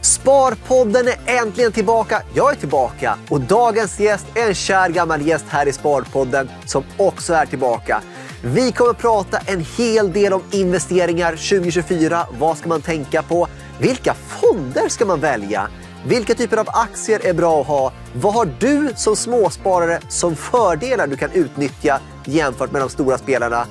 Sparpodden är äntligen tillbaka. Jag är tillbaka och dagens gäst är en kär gammal gäst här i Sparpodden som också är tillbaka. Vi kommer att prata en hel del om investeringar 2024. Vad ska man tänka på? Vilka fonder ska man välja? Vilka typer av aktier är bra att ha? Vad har du som småsparare som fördelar du kan utnyttja jämfört med de stora spelarna?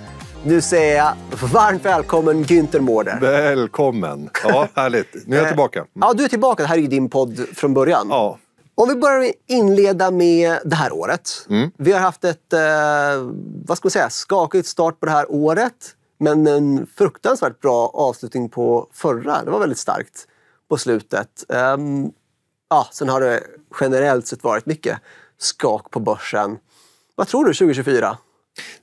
Nu säger jag varmt välkommen Günther Mårder. Välkommen. Ja, härligt. Nu är jag eh, tillbaka. Mm. Ja, du är tillbaka. Det här är ju din podd från början. Ja. Om vi börjar inleda med det här året. Mm. Vi har haft ett, eh, vad ska man säga, skakigt start på det här året. Men en fruktansvärt bra avslutning på förra. Det var väldigt starkt på slutet. Um, ja, sen har det generellt sett varit mycket skak på börsen. Vad tror du 2024?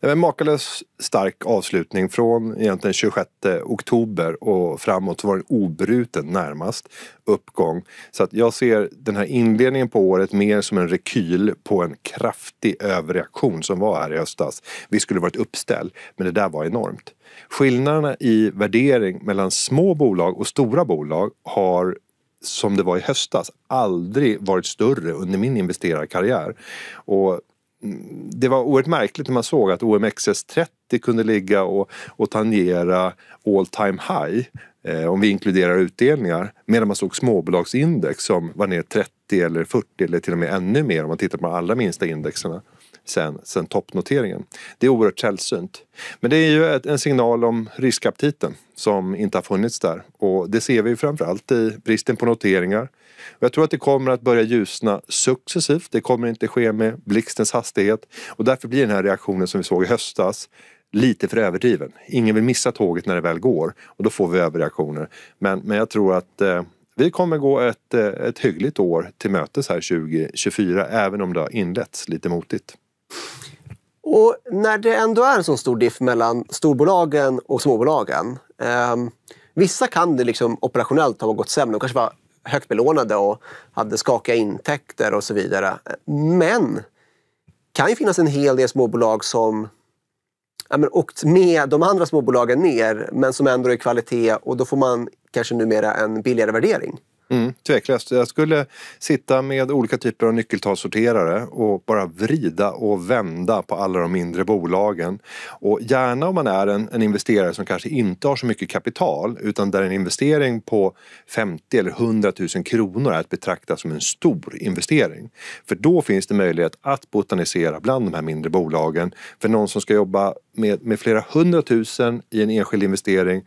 Det var en makalös stark avslutning från egentligen 26 oktober och framåt så var den obruten närmast uppgång. Så att jag ser den här inledningen på året mer som en rekyl på en kraftig överreaktion som var här i höstas. Vi skulle varit uppställ, men det där var enormt. Skillnaderna i värdering mellan små bolag och stora bolag har som det var i höstas aldrig varit större under min investerarkarriär. Och det var oerhört märkligt när man såg att OMXS30 kunde ligga och, och tangera all time high eh, om vi inkluderar utdelningar. Medan man såg småbolagsindex som var ner 30 eller 40 eller till och med ännu mer om man tittar på de allra minsta indexerna sen, sen toppnoteringen. Det är oerhört sällsynt. Men det är ju ett, en signal om riskaptiten som inte har funnits där. Och det ser vi framförallt i bristen på noteringar. Och jag tror att det kommer att börja ljusna successivt. Det kommer inte ske med blixtens hastighet. Och därför blir den här reaktionen som vi såg i höstas lite för överdriven. Ingen vill missa tåget när det väl går och då får vi överreaktioner. Men, men jag tror att eh, vi kommer gå ett, eh, ett hyggligt år till mötes här 2024 även om det har inletts lite motigt. Och när det ändå är en så stor diff mellan storbolagen och småbolagen. Eh, vissa kan det liksom operationellt ha gått sämre. De kanske var högt belånade och hade skakiga intäkter och så vidare. Men det kan ju finnas en hel del småbolag som ja, men, åkt med de andra småbolagen ner men som ändå är kvalitet och då får man kanske numera en billigare värdering. Mm, tveklöst. Jag skulle sitta med olika typer av nyckeltalssorterare och bara vrida och vända på alla de mindre bolagen. Och gärna om man är en, en investerare som kanske inte har så mycket kapital utan där en investering på 50 eller 100 000 kronor är att betrakta som en stor investering. För då finns det möjlighet att botanisera bland de här mindre bolagen. För någon som ska jobba med, med flera hundratusen i en enskild investering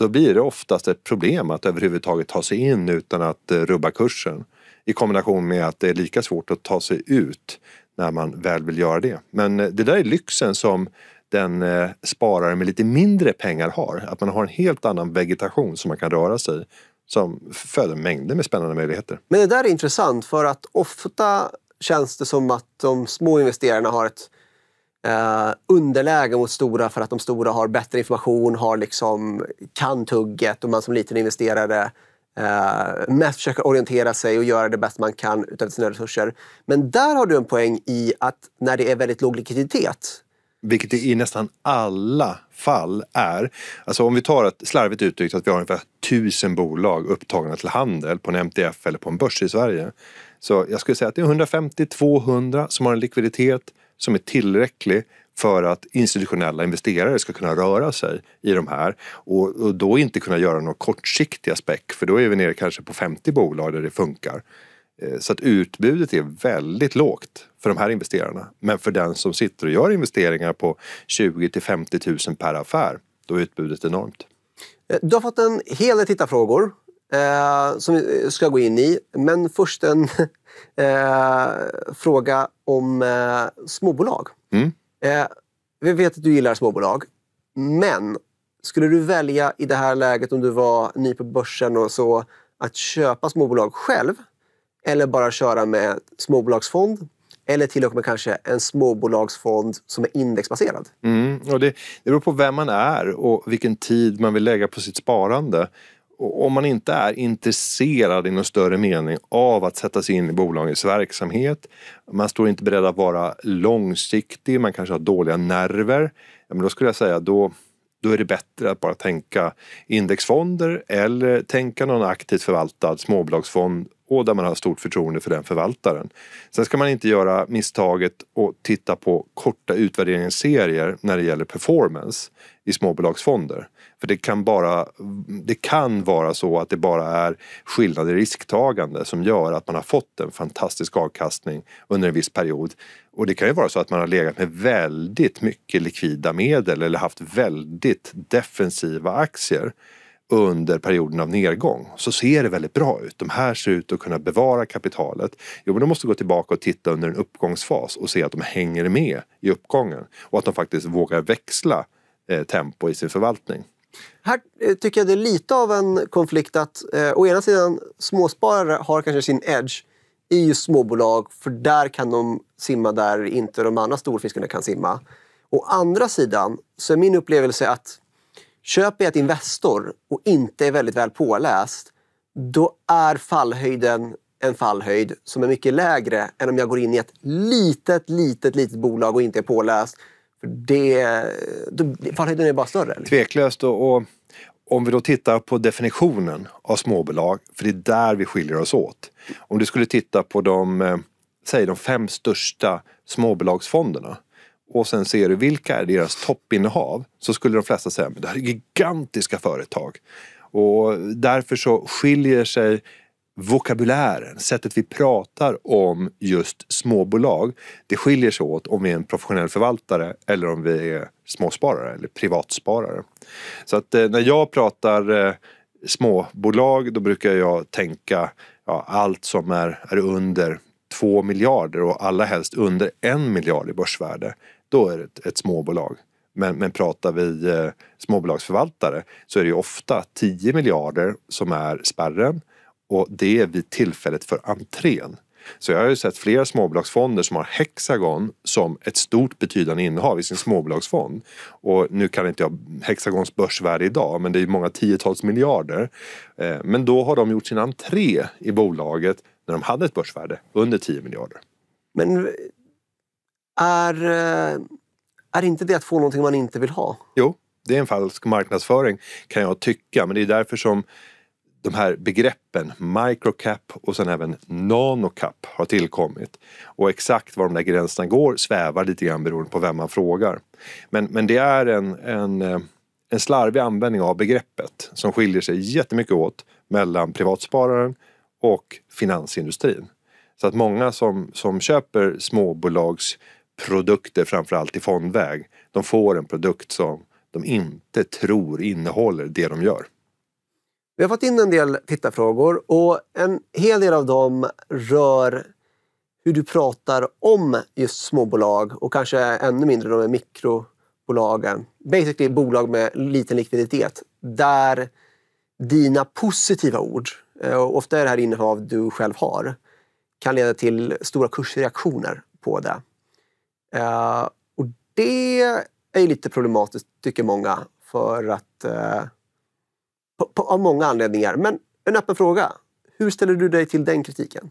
då blir det oftast ett problem att överhuvudtaget ta sig in utan att eh, rubba kursen. I kombination med att det är lika svårt att ta sig ut när man väl vill göra det. Men eh, det där är lyxen som den eh, sparare med lite mindre pengar har. Att man har en helt annan vegetation som man kan röra sig som föder mängder med spännande möjligheter. Men det där är intressant för att ofta känns det som att de små investerarna har ett eh, underläge mot stora för att de stora har bättre information, har liksom, kan tugget och man som liten investerare eh, mest försöker orientera sig och göra det bäst man kan utan sina resurser. Men där har du en poäng i att när det är väldigt låg likviditet vilket det i nästan alla fall är. Alltså om vi tar ett slarvigt uttryckt, att vi har ungefär tusen bolag upptagna till handel på en MTF eller på en börs i Sverige. Så jag skulle säga att det är 150-200 som har en likviditet som är tillräcklig för att institutionella investerare ska kunna röra sig i de här och, och då inte kunna göra några kortsiktiga späck för då är vi nere kanske på 50 bolag där det funkar. Eh, så att utbudet är väldigt lågt för de här investerarna. Men för den som sitter och gör investeringar på 20 till 50 000 per affär, då är utbudet enormt. Eh, du har fått en hel del tittarfrågor eh, som vi eh, ska gå in i. Men först en eh, fråga om eh, småbolag. Mm. Eh, vi vet att du gillar småbolag, men skulle du välja i det här läget om du var ny på börsen och så att köpa småbolag själv eller bara köra med småbolagsfond eller till och med kanske en småbolagsfond som är indexbaserad. Mm, och det, det beror på vem man är och vilken tid man vill lägga på sitt sparande om man inte är intresserad i någon större mening av att sätta sig in i bolagets verksamhet, man står inte beredd att vara långsiktig, man kanske har dåliga nerver, men då skulle jag säga då, då är det bättre att bara tänka indexfonder eller tänka någon aktivt förvaltad småbolagsfond och där man har stort förtroende för den förvaltaren. Sen ska man inte göra misstaget och titta på korta utvärderingsserier när det gäller performance i småbolagsfonder. För det kan, bara, det kan vara så att det bara är skillnad i risktagande som gör att man har fått en fantastisk avkastning under en viss period. Och det kan ju vara så att man har legat med väldigt mycket likvida medel eller haft väldigt defensiva aktier under perioden av nedgång så ser det väldigt bra ut. De här ser ut att kunna bevara kapitalet. Jo, men de måste gå tillbaka och titta under en uppgångsfas och se att de hänger med i uppgången och att de faktiskt vågar växla eh, tempo i sin förvaltning. Här eh, tycker jag det är lite av en konflikt att eh, å ena sidan småsparare har kanske sin edge i just småbolag för där kan de simma där inte de andra storfiskarna kan simma. Å andra sidan så är min upplevelse att Köper jag ett Investor och inte är väldigt väl påläst, då är fallhöjden en fallhöjd som är mycket lägre än om jag går in i ett litet, litet, litet bolag och inte är påläst. För det, då, fallhöjden är bara större. Liksom. Tveklöst. Och, och, om vi då tittar på definitionen av småbolag, för det är där vi skiljer oss åt. Om du skulle titta på de, eh, säg de fem största småbolagsfonderna och sen ser du vilka är deras toppinnehav så skulle de flesta säga att det här är gigantiska företag. Och därför så skiljer sig vokabulären, sättet vi pratar om just småbolag, det skiljer sig åt om vi är en professionell förvaltare eller om vi är småsparare eller privatsparare. Så att eh, när jag pratar eh, småbolag då brukar jag tänka ja, allt som är, är under 2 miljarder och alla helst under 1 miljard i börsvärde då är det ett, ett småbolag. Men, men pratar vi eh, småbolagsförvaltare så är det ju ofta 10 miljarder som är spärren och det är vid tillfället för entrén. Så jag har ju sett flera småbolagsfonder som har Hexagon som ett stort betydande innehav i sin småbolagsfond. Och nu kan inte jag Hexagons börsvärde idag, men det är många tiotals miljarder. Eh, men då har de gjort sin entré i bolaget när de hade ett börsvärde under 10 miljarder. Men är, eh, är inte det att få någonting man inte vill ha? Jo, det är en falsk marknadsföring kan jag tycka. Men det är därför som de här begreppen microcap och sen även nanocap har tillkommit. Och exakt var de där gränserna går svävar lite grann beroende på vem man frågar. Men, men det är en, en, eh, en slarvig användning av begreppet som skiljer sig jättemycket åt mellan privatspararen och finansindustrin. Så att många som, som köper småbolags produkter framförallt i fondväg. De får en produkt som de inte tror innehåller det de gör. Vi har fått in en del tittarfrågor och en hel del av dem rör hur du pratar om just småbolag och kanske ännu mindre de mikrobolagen. Basically bolag med liten likviditet där dina positiva ord, eh, och ofta är det här innehav du själv har, kan leda till stora kursreaktioner på det. Eh, och det är ju lite problematiskt, tycker många, för att eh, på, på, av många anledningar. Men en öppen fråga. Hur ställer du dig till den kritiken?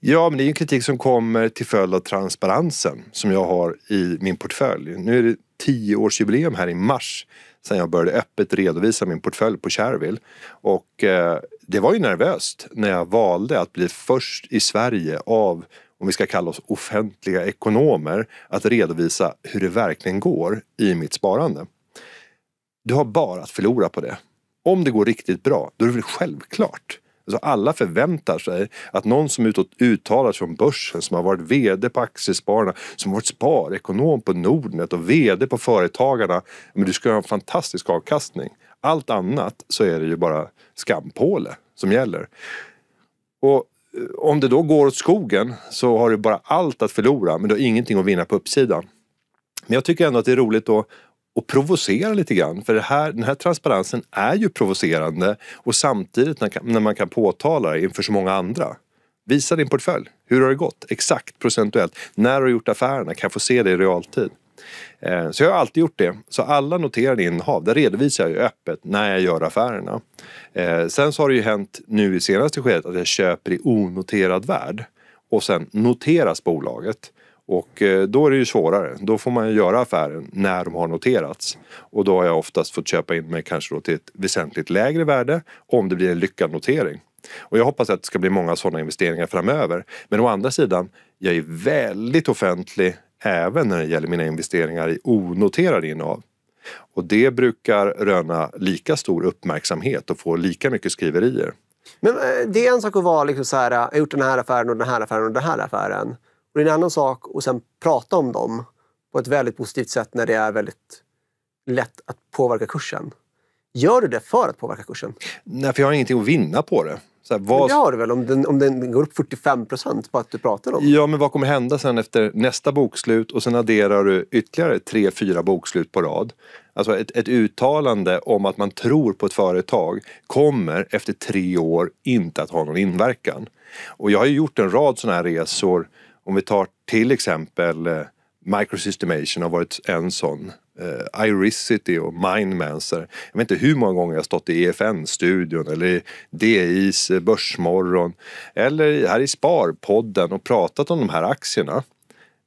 Ja, men det är en kritik som kommer till följd av transparensen som jag har i min portfölj. Nu är det tioårsjubileum här i mars sen jag började öppet redovisa min portfölj på Shareville. Och eh, det var ju nervöst när jag valde att bli först i Sverige av om vi ska kalla oss offentliga ekonomer, att redovisa hur det verkligen går i mitt sparande. Du har bara att förlora på det. Om det går riktigt bra, då är det väl självklart. Alltså alla förväntar sig att någon som utåt uttalar sig om börsen, som har varit VD på Aktiespararna, som har varit sparekonom på Nordnet och VD på Företagarna, men du ska ha en fantastisk avkastning. Allt annat så är det ju bara skampåle som gäller. Och Eh, om det då går åt skogen så har du bara allt att förlora men du har ingenting att vinna på uppsidan. Men jag tycker ändå att det är roligt då och provocera lite grann. För här, den här transparensen är ju provocerande och samtidigt när, när, man kan påtala det inför så många andra. Visa din portfölj. Hur har det gått? Exakt procentuellt. När har du gjort affärerna? Kan jag få se det i realtid? Eh, så jag har alltid gjort det. Så alla noterade innehav, där redovisar jag ju öppet när jag gör affärerna. Eh, sen så har det ju hänt nu i senaste skedet att jag köper i onoterad värld och sen noteras bolaget. Och eh, då är det ju svårare. Då får man ju göra affären när de har noterats. Och då har jag oftast fått köpa in mig kanske då till ett väsentligt lägre värde om det blir en lyckad notering. Och jag hoppas att det ska bli många sådana investeringar framöver. Men å andra sidan, jag är väldigt offentlig även när det gäller mina investeringar i onoterade innehav. Och det brukar röna lika stor uppmärksamhet och få lika mycket skriverier. Men eh, det är en sak att vara liksom så här, jag har gjort den här affären och den här affären och den här affären. Och det är en annan sak att sen prata om dem på ett väldigt positivt sätt när det är väldigt lätt att påverka kursen. Gör du det för att påverka kursen? Nej, för jag har ingenting att vinna på det. Så här, vad... Det har du väl, om den, om den går upp 45 procent på att du pratar om det? Ja, men vad kommer hända sen efter nästa bokslut och sen adderar du ytterligare tre, fyra bokslut på rad. Alltså ett, ett uttalande om att man tror på ett företag kommer efter tre år inte att ha någon inverkan. Och jag har ju gjort en rad sådana här resor. Om vi tar till exempel eh, Microsystemation har varit en sån eh, Iricity och Mindmancer. Jag vet inte hur många gånger jag stått i EFN-studion eller i DIs eh, Börsmorgon eller här i Sparpodden och pratat om de här aktierna.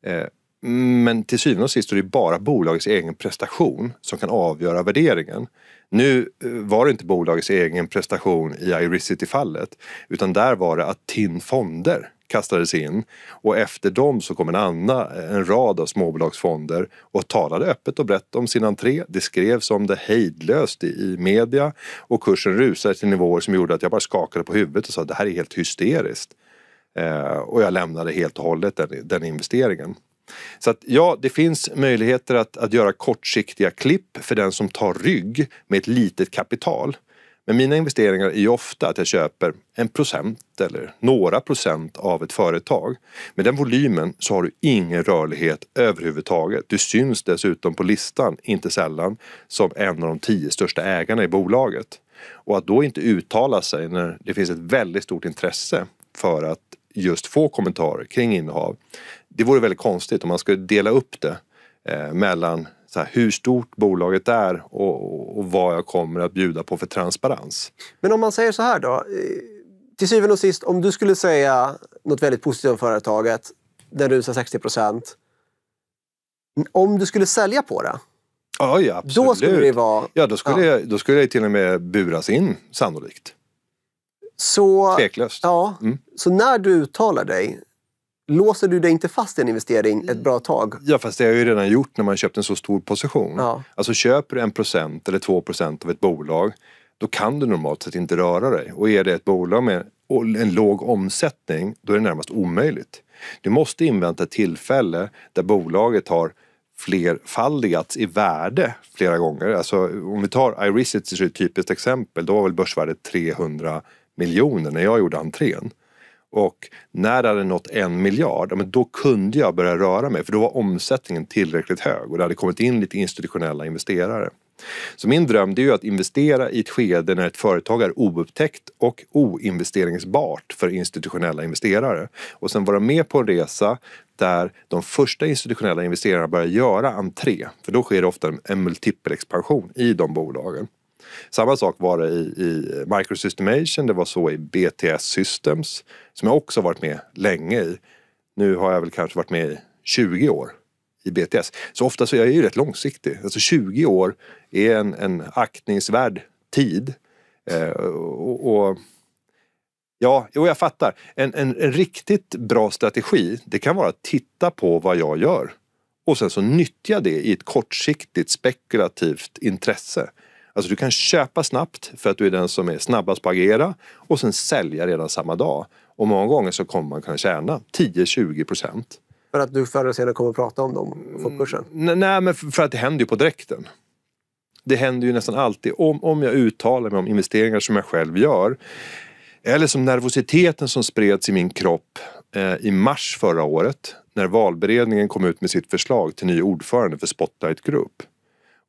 Eh, men till syvende och sist är det bara bolagets egen prestation som kan avgöra värderingen. Nu eh, var det inte bolagets egen prestation i Iricity-fallet utan där var det att TIN Fonder kastades in och efter dem så kom en, anna, en rad av småbolagsfonder och talade öppet och brett om sin entré. Det skrevs om det hejdlöst i, i media och kursen rusade till nivåer som gjorde att jag bara skakade på huvudet och sa det här är helt hysteriskt. Eh, och jag lämnade helt och hållet den, den investeringen. Så att, ja, det finns möjligheter att, att göra kortsiktiga klipp för den som tar rygg med ett litet kapital. Men mina investeringar är ju ofta att jag köper en procent eller några procent av ett företag. Med den volymen så har du ingen rörlighet överhuvudtaget. Du syns dessutom på listan, inte sällan, som en av de tio största ägarna i bolaget. Och att då inte uttala sig när det finns ett väldigt stort intresse för att just få kommentarer kring innehav. Det vore väldigt konstigt om man skulle dela upp det eh, mellan så här, hur stort bolaget är och, och vad jag kommer att bjuda på för transparens. Men om man säger så här då. Eh, till syvende och sist, om du skulle säga något väldigt positivt om företaget, den rusar 60 procent. Om du skulle sälja på det, ja, ja, absolut. då skulle det vara... Ja, då skulle, ja. Jag, då skulle jag till och med buras in sannolikt. Så, Tveklöst. Ja, mm. så när du uttalar dig låser du dig inte fast i en investering ett mm. bra tag? Ja, fast det har jag ju redan gjort när man köpt en så stor position. Ja. Alltså köper du en procent eller två procent av ett bolag då kan du normalt sett inte röra dig. Och är det ett bolag med en låg omsättning, då är det närmast omöjligt. Du måste invänta ett tillfälle där bolaget har flerfaldigats i värde flera gånger. Alltså, om vi tar Irisity som ett typiskt exempel, då var väl börsvärdet 300 miljoner när jag gjorde entrén. Och när det hade nått en miljard, då kunde jag börja röra mig för då var omsättningen tillräckligt hög och det hade kommit in lite institutionella investerare. Så min dröm det är ju att investera i ett skede när ett företag är oupptäckt och oinvesteringsbart för institutionella investerare. Och sen vara med på en resa där de första institutionella investerarna börjar göra entré. För då sker det ofta en multipelexpansion i de bolagen. Samma sak var det i, i Microsystemation, det var så i BTS Systems som jag också varit med länge i. Nu har jag väl kanske varit med i 20 år i BTS. Så ofta så är jag ju rätt långsiktig. Alltså 20 år är en, en aktningsvärd tid. Eh, och, och, Ja, jo, jag fattar. En, en, en, riktigt bra strategi, det kan vara att titta på vad jag gör och sen så nyttja det i ett kortsiktigt spekulativt intresse. Alltså du kan köpa snabbt för att du är den som är snabbast på att agera och sen sälja redan samma dag. Och många gånger så kommer man kunna tjäna 10-20 procent. För att du förr eller senare kommer att prata om dem på kursen? Mm, nej, men för att det händer ju på direkten. Det händer ju nästan alltid. Om, om jag uttalar mig om investeringar som jag själv gör eller som nervositeten som spreds i min kropp eh, i mars förra året när valberedningen kom ut med sitt förslag till ny ordförande för Spotlight Group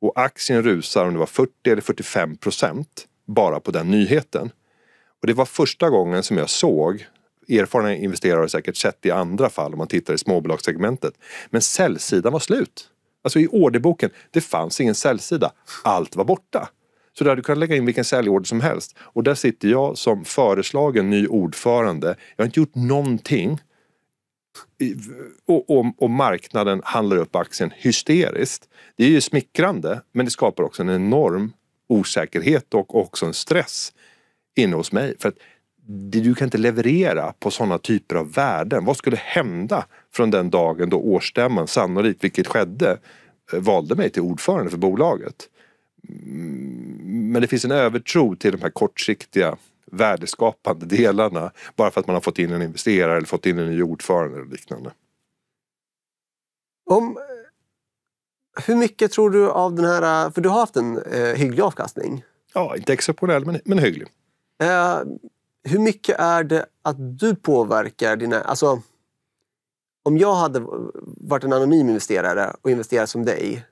och aktien rusar om det var 40 eller 45 procent bara på den nyheten. Och det var första gången som jag såg Erfarna investerare har säkert sett i andra fall om man tittar i småbolagssegmentet. Men säljsidan var slut. Alltså i orderboken, det fanns ingen säljsida. Allt var borta. Så där du kan lägga in vilken säljorder som helst. Och där sitter jag som föreslagen ny ordförande. Jag har inte gjort någonting och, och, och, marknaden handlar upp aktien hysteriskt. Det är ju smickrande, men det skapar också en enorm osäkerhet och också en stress inne hos mig. För att du kan inte leverera på sådana typer av värden. Vad skulle hända från den dagen då årsstämman sannolikt, vilket skedde, eh, valde mig till ordförande för bolaget? Mm, men det finns en övertro till de här kortsiktiga värdeskapande delarna bara för att man har fått in en investerare eller fått in en ny ordförande eller liknande. Om, hur mycket tror du av den här, för du har haft en eh, hygglig avkastning? Ja, inte exceptionell men, men hygglig. Eh, hur mycket är det att du påverkar dina, alltså om jag hade varit en anonym investerare och investerat som dig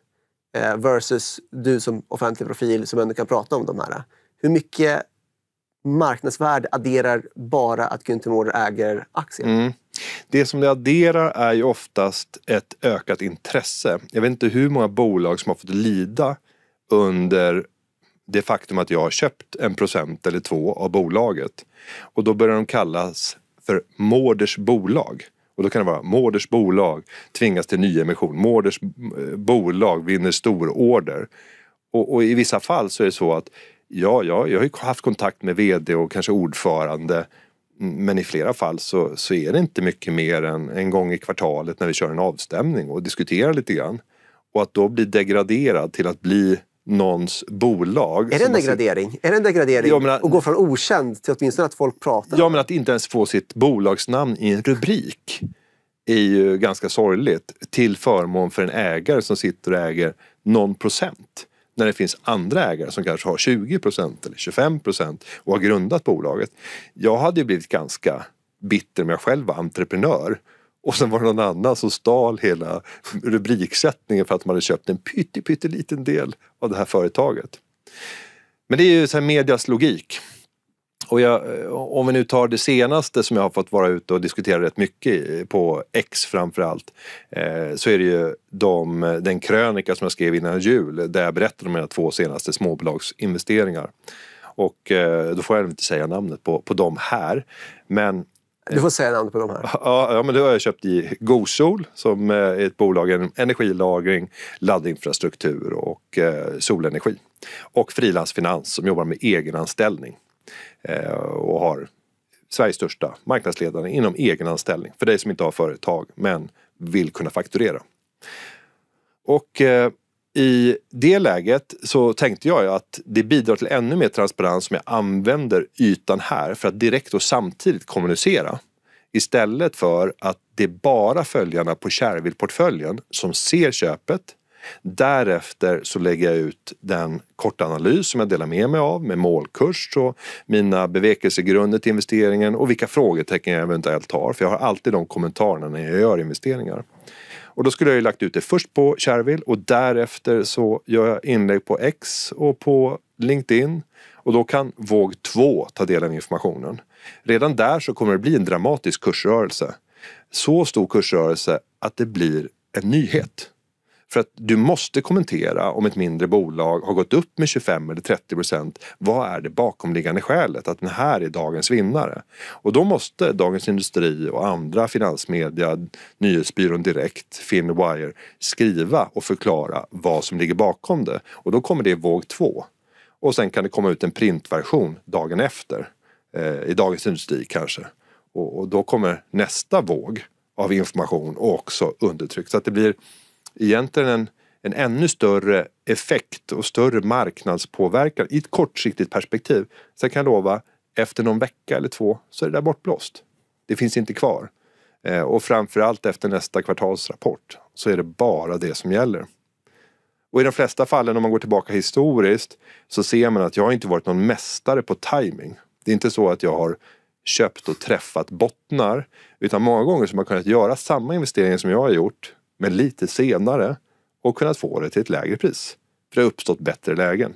eh, versus du som offentlig profil som ändå kan prata om de här. Hur mycket marknadsvärde adderar bara att Günther Mårder äger aktier. Mm. Det som det adderar är ju oftast ett ökat intresse. Jag vet inte hur många bolag som har fått lida under det faktum att jag har köpt en procent eller två av bolaget. Och då börjar de kallas för Mårders bolag. Och då kan det vara Mårders bolag tvingas till nyemission. Mårders eh, bolag vinner stororder. Och, och i vissa fall så är det så att Ja, ja, jag har ju haft kontakt med vd och kanske ordförande. Men i flera fall så, så är det inte mycket mer än en gång i kvartalet när vi kör en avstämning och diskuterar lite grann. Och att då bli degraderad till att bli någons bolag. Är det en degradering? Ser... Är det en degradering ja, att... att gå från okänd till åtminstone att folk pratar? Ja, men att inte ens få sitt bolagsnamn i en rubrik är ju ganska sorgligt till förmån för en ägare som sitter och äger någon procent när det finns andra ägare som kanske har 20 procent eller 25 procent och har grundat bolaget. Jag hade ju blivit ganska bitter om jag själv var entreprenör och sen var det någon annan som stal hela rubriksättningen för att man hade köpt en pytteliten del av det här företaget. Men det är ju så här medias logik. Och jag, eh, om vi nu tar det senaste som jag har fått vara ute och diskutera rätt mycket på X framförallt. Eh, så är det ju de, den krönika som jag skrev innan jul där jag berättade om mina två senaste småbolagsinvesteringar. Och eh, då får jag inte säga namnet på, på dem här. Men eh, du får säga namnet på de här. Ja, ja men då har jag köpt i Gosol som eh, är ett bolag inom energilagring, laddinfrastruktur och solenergi. Och Frilans Finans som jobbar med egenanställning. Eh, och har Sveriges största marknadsledare inom egenanställning. För dig som inte har företag men vill kunna fakturera. Och eh, i det läget så tänkte jag att det bidrar till ännu mer transparens om jag använder ytan här för att direkt och samtidigt kommunicera. Istället för att det är bara följarna på kärvil som ser köpet Därefter så lägger jag ut den kortanalys som jag delar med mig av med målkurs och mina bevekelsegrunder till investeringen och vilka frågetecken jag eventuellt har. För jag har alltid de kommentarerna när jag gör investeringar. Och då skulle jag ju lagt ut det först på Shareville och därefter så gör jag inlägg på X och på LinkedIn och då kan våg 2 ta del av informationen. Redan där så kommer det bli en dramatisk kursrörelse. Så stor kursrörelse att det blir en nyhet. För att du måste kommentera om ett mindre bolag har gått upp med 25 eller 30 procent. Vad är det bakomliggande skälet att den här är dagens vinnare? Och då måste Dagens Industri och andra finansmedia, Nyhetsbyrån Direkt, Finwire skriva och förklara vad som ligger bakom det. Och då kommer det i våg två. Och sen kan det komma ut en printversion dagen efter. Eh, I Dagens Industri kanske. Och, och då kommer nästa våg av information och också undertryck. Så att det blir egentligen en, en ännu större effekt och större marknadspåverkan i ett kortsiktigt perspektiv. Sen kan jag lova, efter någon vecka eller två så är det där bortblåst. Det finns inte kvar. Eh, och framförallt efter nästa kvartalsrapport så är det bara det som gäller. Och i de flesta fallen om man går tillbaka historiskt så ser man att jag inte varit någon mästare på timing. Det är inte så att jag har köpt och träffat bottnar. Utan många gånger så har man kunnat göra samma investeringar som jag har gjort men lite senare och kunnat få det till ett lägre pris. För det har uppstått bättre lägen.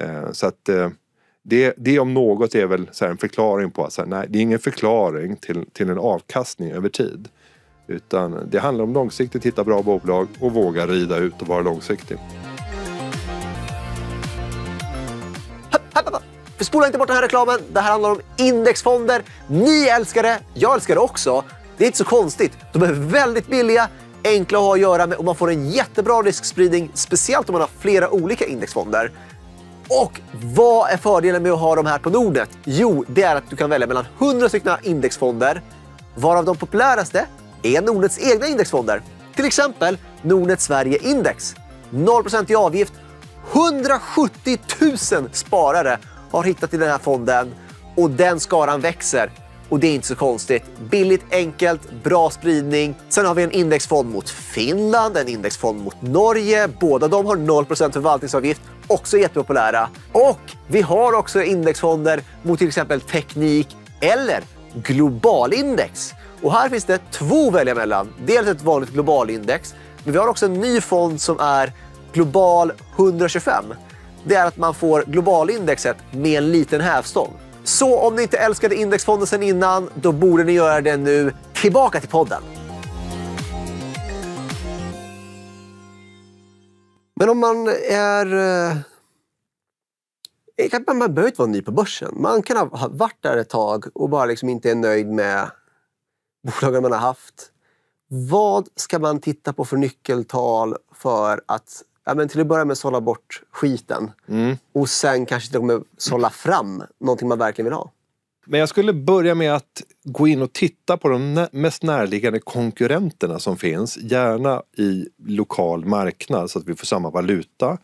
Eh, så att eh, det, det om något är väl så en förklaring på att så här, nej, det är ingen förklaring till, till en avkastning över tid. Utan det handlar om långsiktigt, hitta bra bolag och våga rida ut och vara långsiktig. För spola inte bort den här reklamen. Det här handlar om indexfonder. Ni älskar det, jag älskar det också. Det är inte så konstigt. De är väldigt billiga enkla att ha att göra med och man får en jättebra riskspridning, speciellt om man har flera olika indexfonder. Och vad är fördelen med att ha de här på Nordnet? Jo, det är att du kan välja mellan 100 stycken indexfonder, varav de populäraste är Nordnets egna indexfonder. Till exempel Nordnet Sverige Index. 0 i avgift. 170 000 sparare har hittat i den här fonden och den skaran växer. Och det är inte så konstigt. Billigt, enkelt, bra spridning. Sen har vi en indexfond mot Finland, en indexfond mot Norge. Båda de har 0 förvaltningsavgift. Också jättepopulära. Och vi har också indexfonder mot till exempel teknik eller globalindex. Och här finns det två att välja mellan. Dels ett vanligt globalindex, men vi har också en ny fond som är Global 125. Det är att man får globalindexet med en liten hävstång. Så om ni inte älskade indexfonden sen innan, då borde ni göra det nu. Tillbaka till podden. Men om man är... Eh, man behöver inte vara ny på börsen. Man kan ha varit där ett tag och bara liksom inte är nöjd med bolagen man har haft. Vad ska man titta på för nyckeltal för att ja, men till att börja med sålla bort skiten. Mm. Och sen kanske till och med sålla fram någonting man verkligen vill ha. Men jag skulle börja med att gå in och titta på de mest närliggande konkurrenterna som finns. Gärna i lokal marknad så att vi får samma valuta.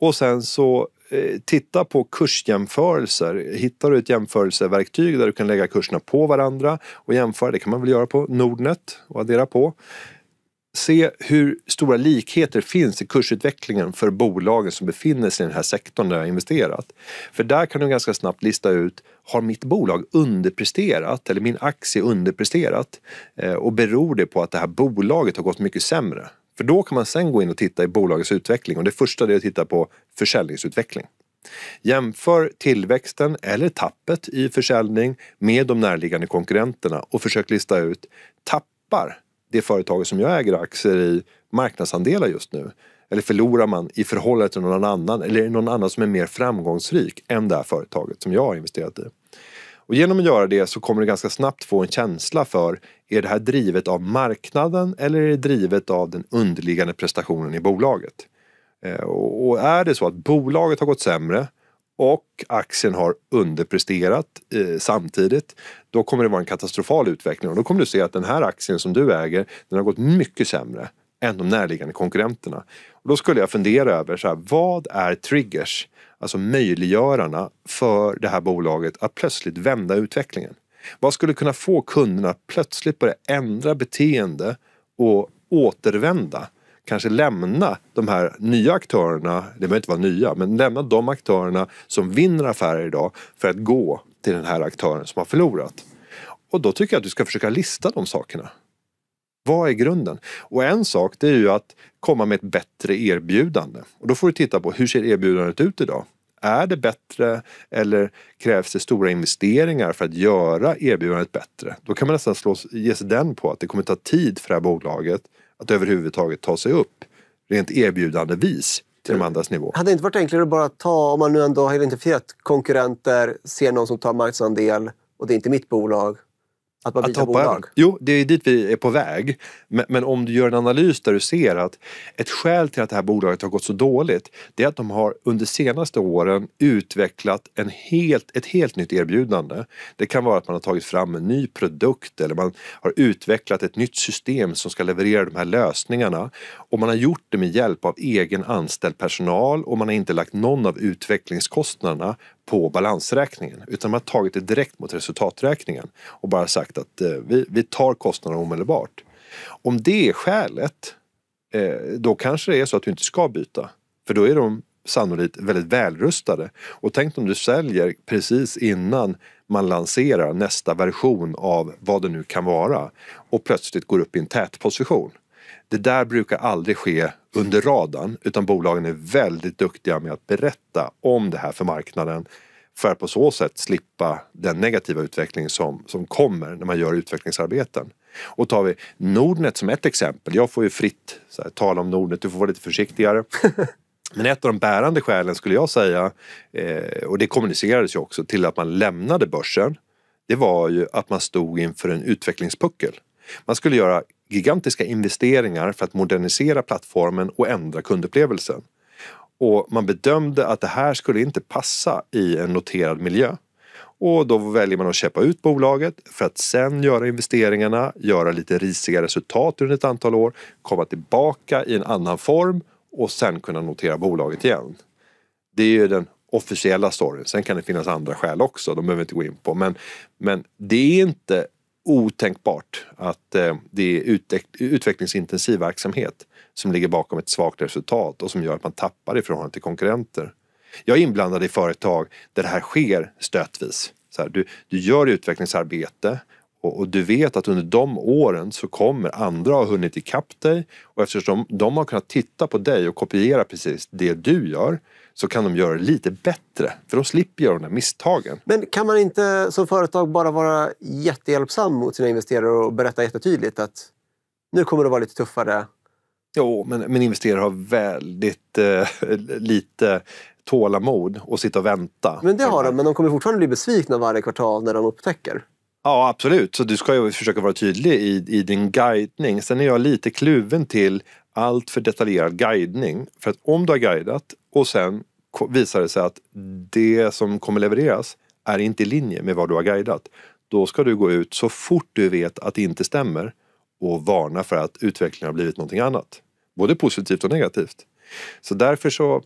Och sen så eh, titta på kursjämförelser. Hittar du ett jämförelseverktyg där du kan lägga kurserna på varandra och jämföra, det kan man väl göra på Nordnet och addera på se hur stora likheter finns i kursutvecklingen för bolagen som befinner sig i den här sektorn där jag investerat. För där kan du ganska snabbt lista ut, har mitt bolag underpresterat eller min aktie underpresterat? Eh, och beror det på att det här bolaget har gått mycket sämre? För då kan man sen gå in och titta i bolagets utveckling och det första är att titta på försäljningsutveckling. Jämför tillväxten eller tappet i försäljning med de närliggande konkurrenterna och försök lista ut tappar det företaget som jag äger aktier i marknadsandelar just nu? Eller förlorar man i förhållande till någon annan? Eller är det någon annan som är mer framgångsrik än det här företaget som jag har investerat i? Och genom att göra det så kommer du ganska snabbt få en känsla för är det här drivet av marknaden eller är det drivet av den underliggande prestationen i bolaget? Eh, och är det så att bolaget har gått sämre och aktien har underpresterat eh, samtidigt, då kommer det vara en katastrofal utveckling. Och då kommer du se att den här aktien som du äger, den har gått mycket sämre än de närliggande konkurrenterna. Och då skulle jag fundera över så här, vad är triggers, alltså möjliggörarna för det här bolaget att plötsligt vända utvecklingen? Vad skulle kunna få kunderna att plötsligt börja ändra beteende och återvända kanske lämna de här nya aktörerna, det behöver inte vara nya, men lämna de aktörerna som vinner affärer idag för att gå till den här aktören som har förlorat. Och då tycker jag att du ska försöka lista de sakerna. Vad är grunden? Och en sak det är ju att komma med ett bättre erbjudande. Och då får du titta på hur ser erbjudandet ut idag? Är det bättre eller krävs det stora investeringar för att göra erbjudandet bättre? Då kan man nästan slå, ge sig den på att det kommer ta tid för det här bolaget att överhuvudtaget ta sig upp rent erbjudandevis till de andras nivå. Hade det inte varit enklare att bara ta, om man nu ändå har identifierat konkurrenter, ser någon som tar marknadsandel och det är inte mitt bolag, att byta byter bolag? Jo, det är dit vi är på väg. Men, men, om du gör en analys där du ser att ett skäl till att det här bolaget har gått så dåligt det är att de har under senaste åren utvecklat en helt, ett helt nytt erbjudande. Det kan vara att man har tagit fram en ny produkt eller man har utvecklat ett nytt system som ska leverera de här lösningarna. Och man har gjort det med hjälp av egen anställd personal och man har inte lagt någon av utvecklingskostnaderna på balansräkningen utan de har tagit det direkt mot resultaträkningen och bara sagt att eh, vi, vi tar kostnaderna omedelbart. Om det är skälet, eh, då kanske det är så att du inte ska byta. För då är de sannolikt väldigt välrustade. Och tänk om du säljer precis innan man lanserar nästa version av vad det nu kan vara och plötsligt går upp i en tätposition. Det där brukar aldrig ske under radarn utan bolagen är väldigt duktiga med att berätta om det här för marknaden för att på så sätt slippa den negativa utveckling som, som kommer när man gör utvecklingsarbeten. Och tar vi Nordnet som ett exempel, jag får ju fritt här, tala om Nordnet, du får vara lite försiktigare. Men ett av de bärande skälen skulle jag säga, eh, och det kommunicerades ju också, till att man lämnade börsen, det var ju att man stod inför en utvecklingspuckel. Man skulle göra gigantiska investeringar för att modernisera plattformen och ändra kundupplevelsen. Och man bedömde att det här skulle inte passa i en noterad miljö. Och då väljer man att köpa ut bolaget för att sen göra investeringarna, göra lite risiga resultat under ett antal år, komma tillbaka i en annan form och sen kunna notera bolaget igen. Det är ju den officiella storyn. Sen kan det finnas andra skäl också, de behöver vi inte gå in på. Men, men det är inte otänkbart att eh, det är utvecklingsintensiv verksamhet som ligger bakom ett svagt resultat och som gör att man tappar i förhållande till konkurrenter. Jag är inblandad i företag där det här sker stötvis. Så här, du, du gör utvecklingsarbete och, och, du vet att under de åren så kommer andra ha hunnit ikapp dig och eftersom de, de har kunnat titta på dig och kopiera precis det du gör så kan de göra det lite bättre. För de slipper göra de där misstagen. Men kan man inte som företag bara vara jättehjälpsam mot sina investerare och berätta jättetydligt att nu kommer det vara lite tuffare? Jo, men, men investerare har väldigt eh, lite tålamod och sitta och vänta. Men det har de, men de kommer fortfarande bli besvikna varje kvartal när de upptäcker. Ja, absolut. Så du ska ju försöka vara tydlig i, i din guidning. Sen är jag lite kluven till allt för detaljerad guidning. För att om du har guidat och sen visar det sig att det som kommer levereras är inte i linje med vad du har guidat. Då ska du gå ut så fort du vet att det inte stämmer och varna för att utvecklingen har blivit någonting annat. Både positivt och negativt. Så därför så,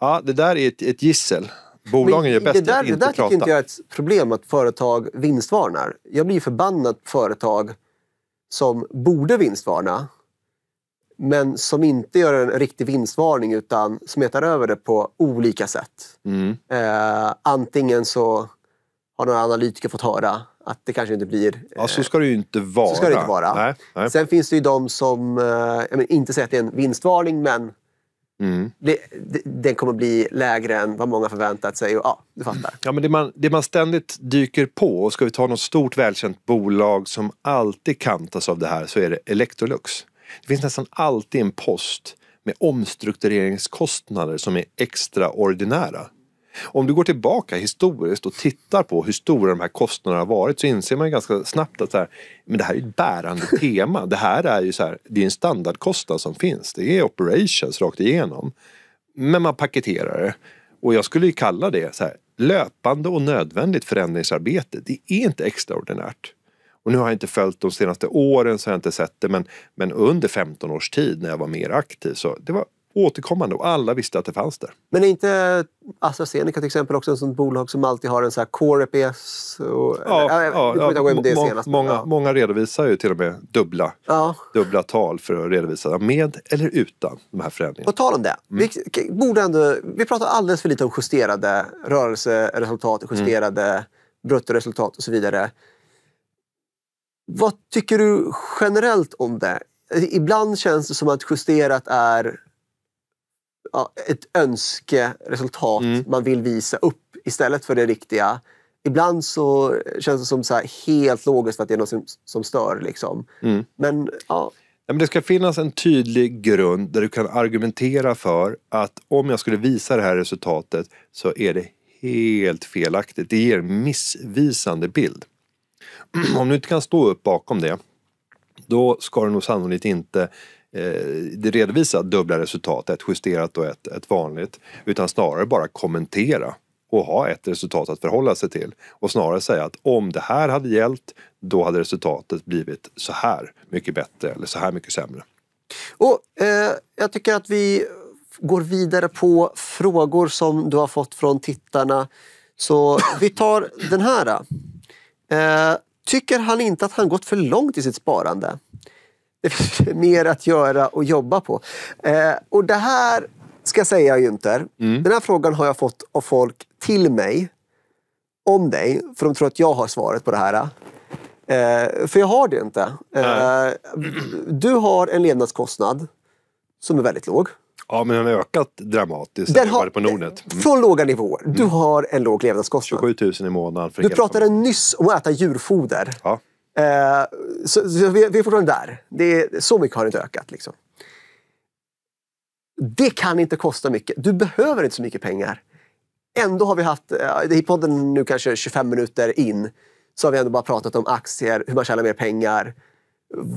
ja det där är ett, ett gissel. Bolagen gör bäst där, att inte Det där prata. inte jag är ett problem, att företag vinstvarnar. Jag blir förbannad på företag som borde vinstvarna men som inte gör en riktig vinstvarning utan smetar över det på olika sätt. Mm. Eh, antingen så har några analytiker fått höra att det kanske inte blir... Eh, ja, så eh, ska det ju inte vara. Så ska det inte vara. Nej, nej. Sen finns det ju de som, eh, inte säger att det är en vinstvarning, men Mm. Det, det, den kommer bli lägre än vad många förväntat sig. Och, ja, du fattar. Ja, men det, man, det man ständigt dyker på, och ska vi ta något stort välkänt bolag som alltid kantas av det här så är det Electrolux. Det finns nästan alltid en post med omstruktureringskostnader som är extraordinära. Om du går tillbaka historiskt och tittar på hur stora de här kostnaderna har varit så inser man ganska snabbt att så här, men det här är ett bärande tema. Det här är ju så här, det är en standardkostnad som finns. Det är operations rakt igenom. Men man paketerar det. Och jag skulle ju kalla det så här, löpande och nödvändigt förändringsarbete. Det är inte extraordinärt. Och nu har jag inte följt de senaste åren så jag inte sett det men, men under 15 års tid när jag var mer aktiv så det var återkommande och alla visste att det fanns där. Men är inte AstraZeneca till exempel också ett sånt bolag som alltid har en sån här core EPS? ja, många, många, redovisar ju till och med dubbla, ja. dubbla tal för att redovisa med eller utan de här förändringarna. På tal om det. Mm. Vi, borde ändå, vi pratar alldeles för lite om justerade rörelseresultat, justerade mm. bruttoresultat och så vidare. Vad tycker du generellt om det? Ibland känns det som att justerat är ja, ett önskeresultat mm. man vill visa upp istället för det riktiga. Ibland så känns det som så helt logiskt för att det är något som, som stör. Liksom. Mm. Men, Ja, men det ska finnas en tydlig grund där du kan argumentera för att om jag skulle visa det här resultatet så är det helt felaktigt. Det ger en missvisande bild. om du inte kan stå upp bakom det, då ska du nog sannolikt inte eh, redovisa dubbla resultat, ett justerat och ett, ett vanligt, utan snarare bara kommentera och ha ett resultat att förhålla sig till och snarare säga att om det här hade gällt, då hade resultatet blivit så här mycket bättre eller så här mycket sämre. Och, eh, jag tycker att vi går vidare på frågor som du har fått från tittarna. Så vi tar den här. Eh, tycker han inte att han gått för långt i sitt sparande. Det finns mer att göra och jobba på. Eh, och det här ska jag säga Günther. Mm. Den här frågan har jag fått av folk till mig om dig, för de tror att jag har svaret på det här. Eh, för jag har det inte. Eh, du har en levnadskostnad som är väldigt låg. Ja, men den har ökat dramatiskt den har, på Nordnet. Mm. Från låga nivåer. Du mm. har en låg levnadskostnad. 27 000 i månaden. du pratade familj. nyss om att äta djurfoder. Ja. Eh, så, så vi, vi, är fortfarande där. Det är, så mycket har det inte ökat. Liksom. Det kan inte kosta mycket. Du behöver inte så mycket pengar. Ändå har vi haft, eh, i podden nu kanske 25 minuter in, så har vi ändå bara pratat om aktier, hur man tjänar mer pengar.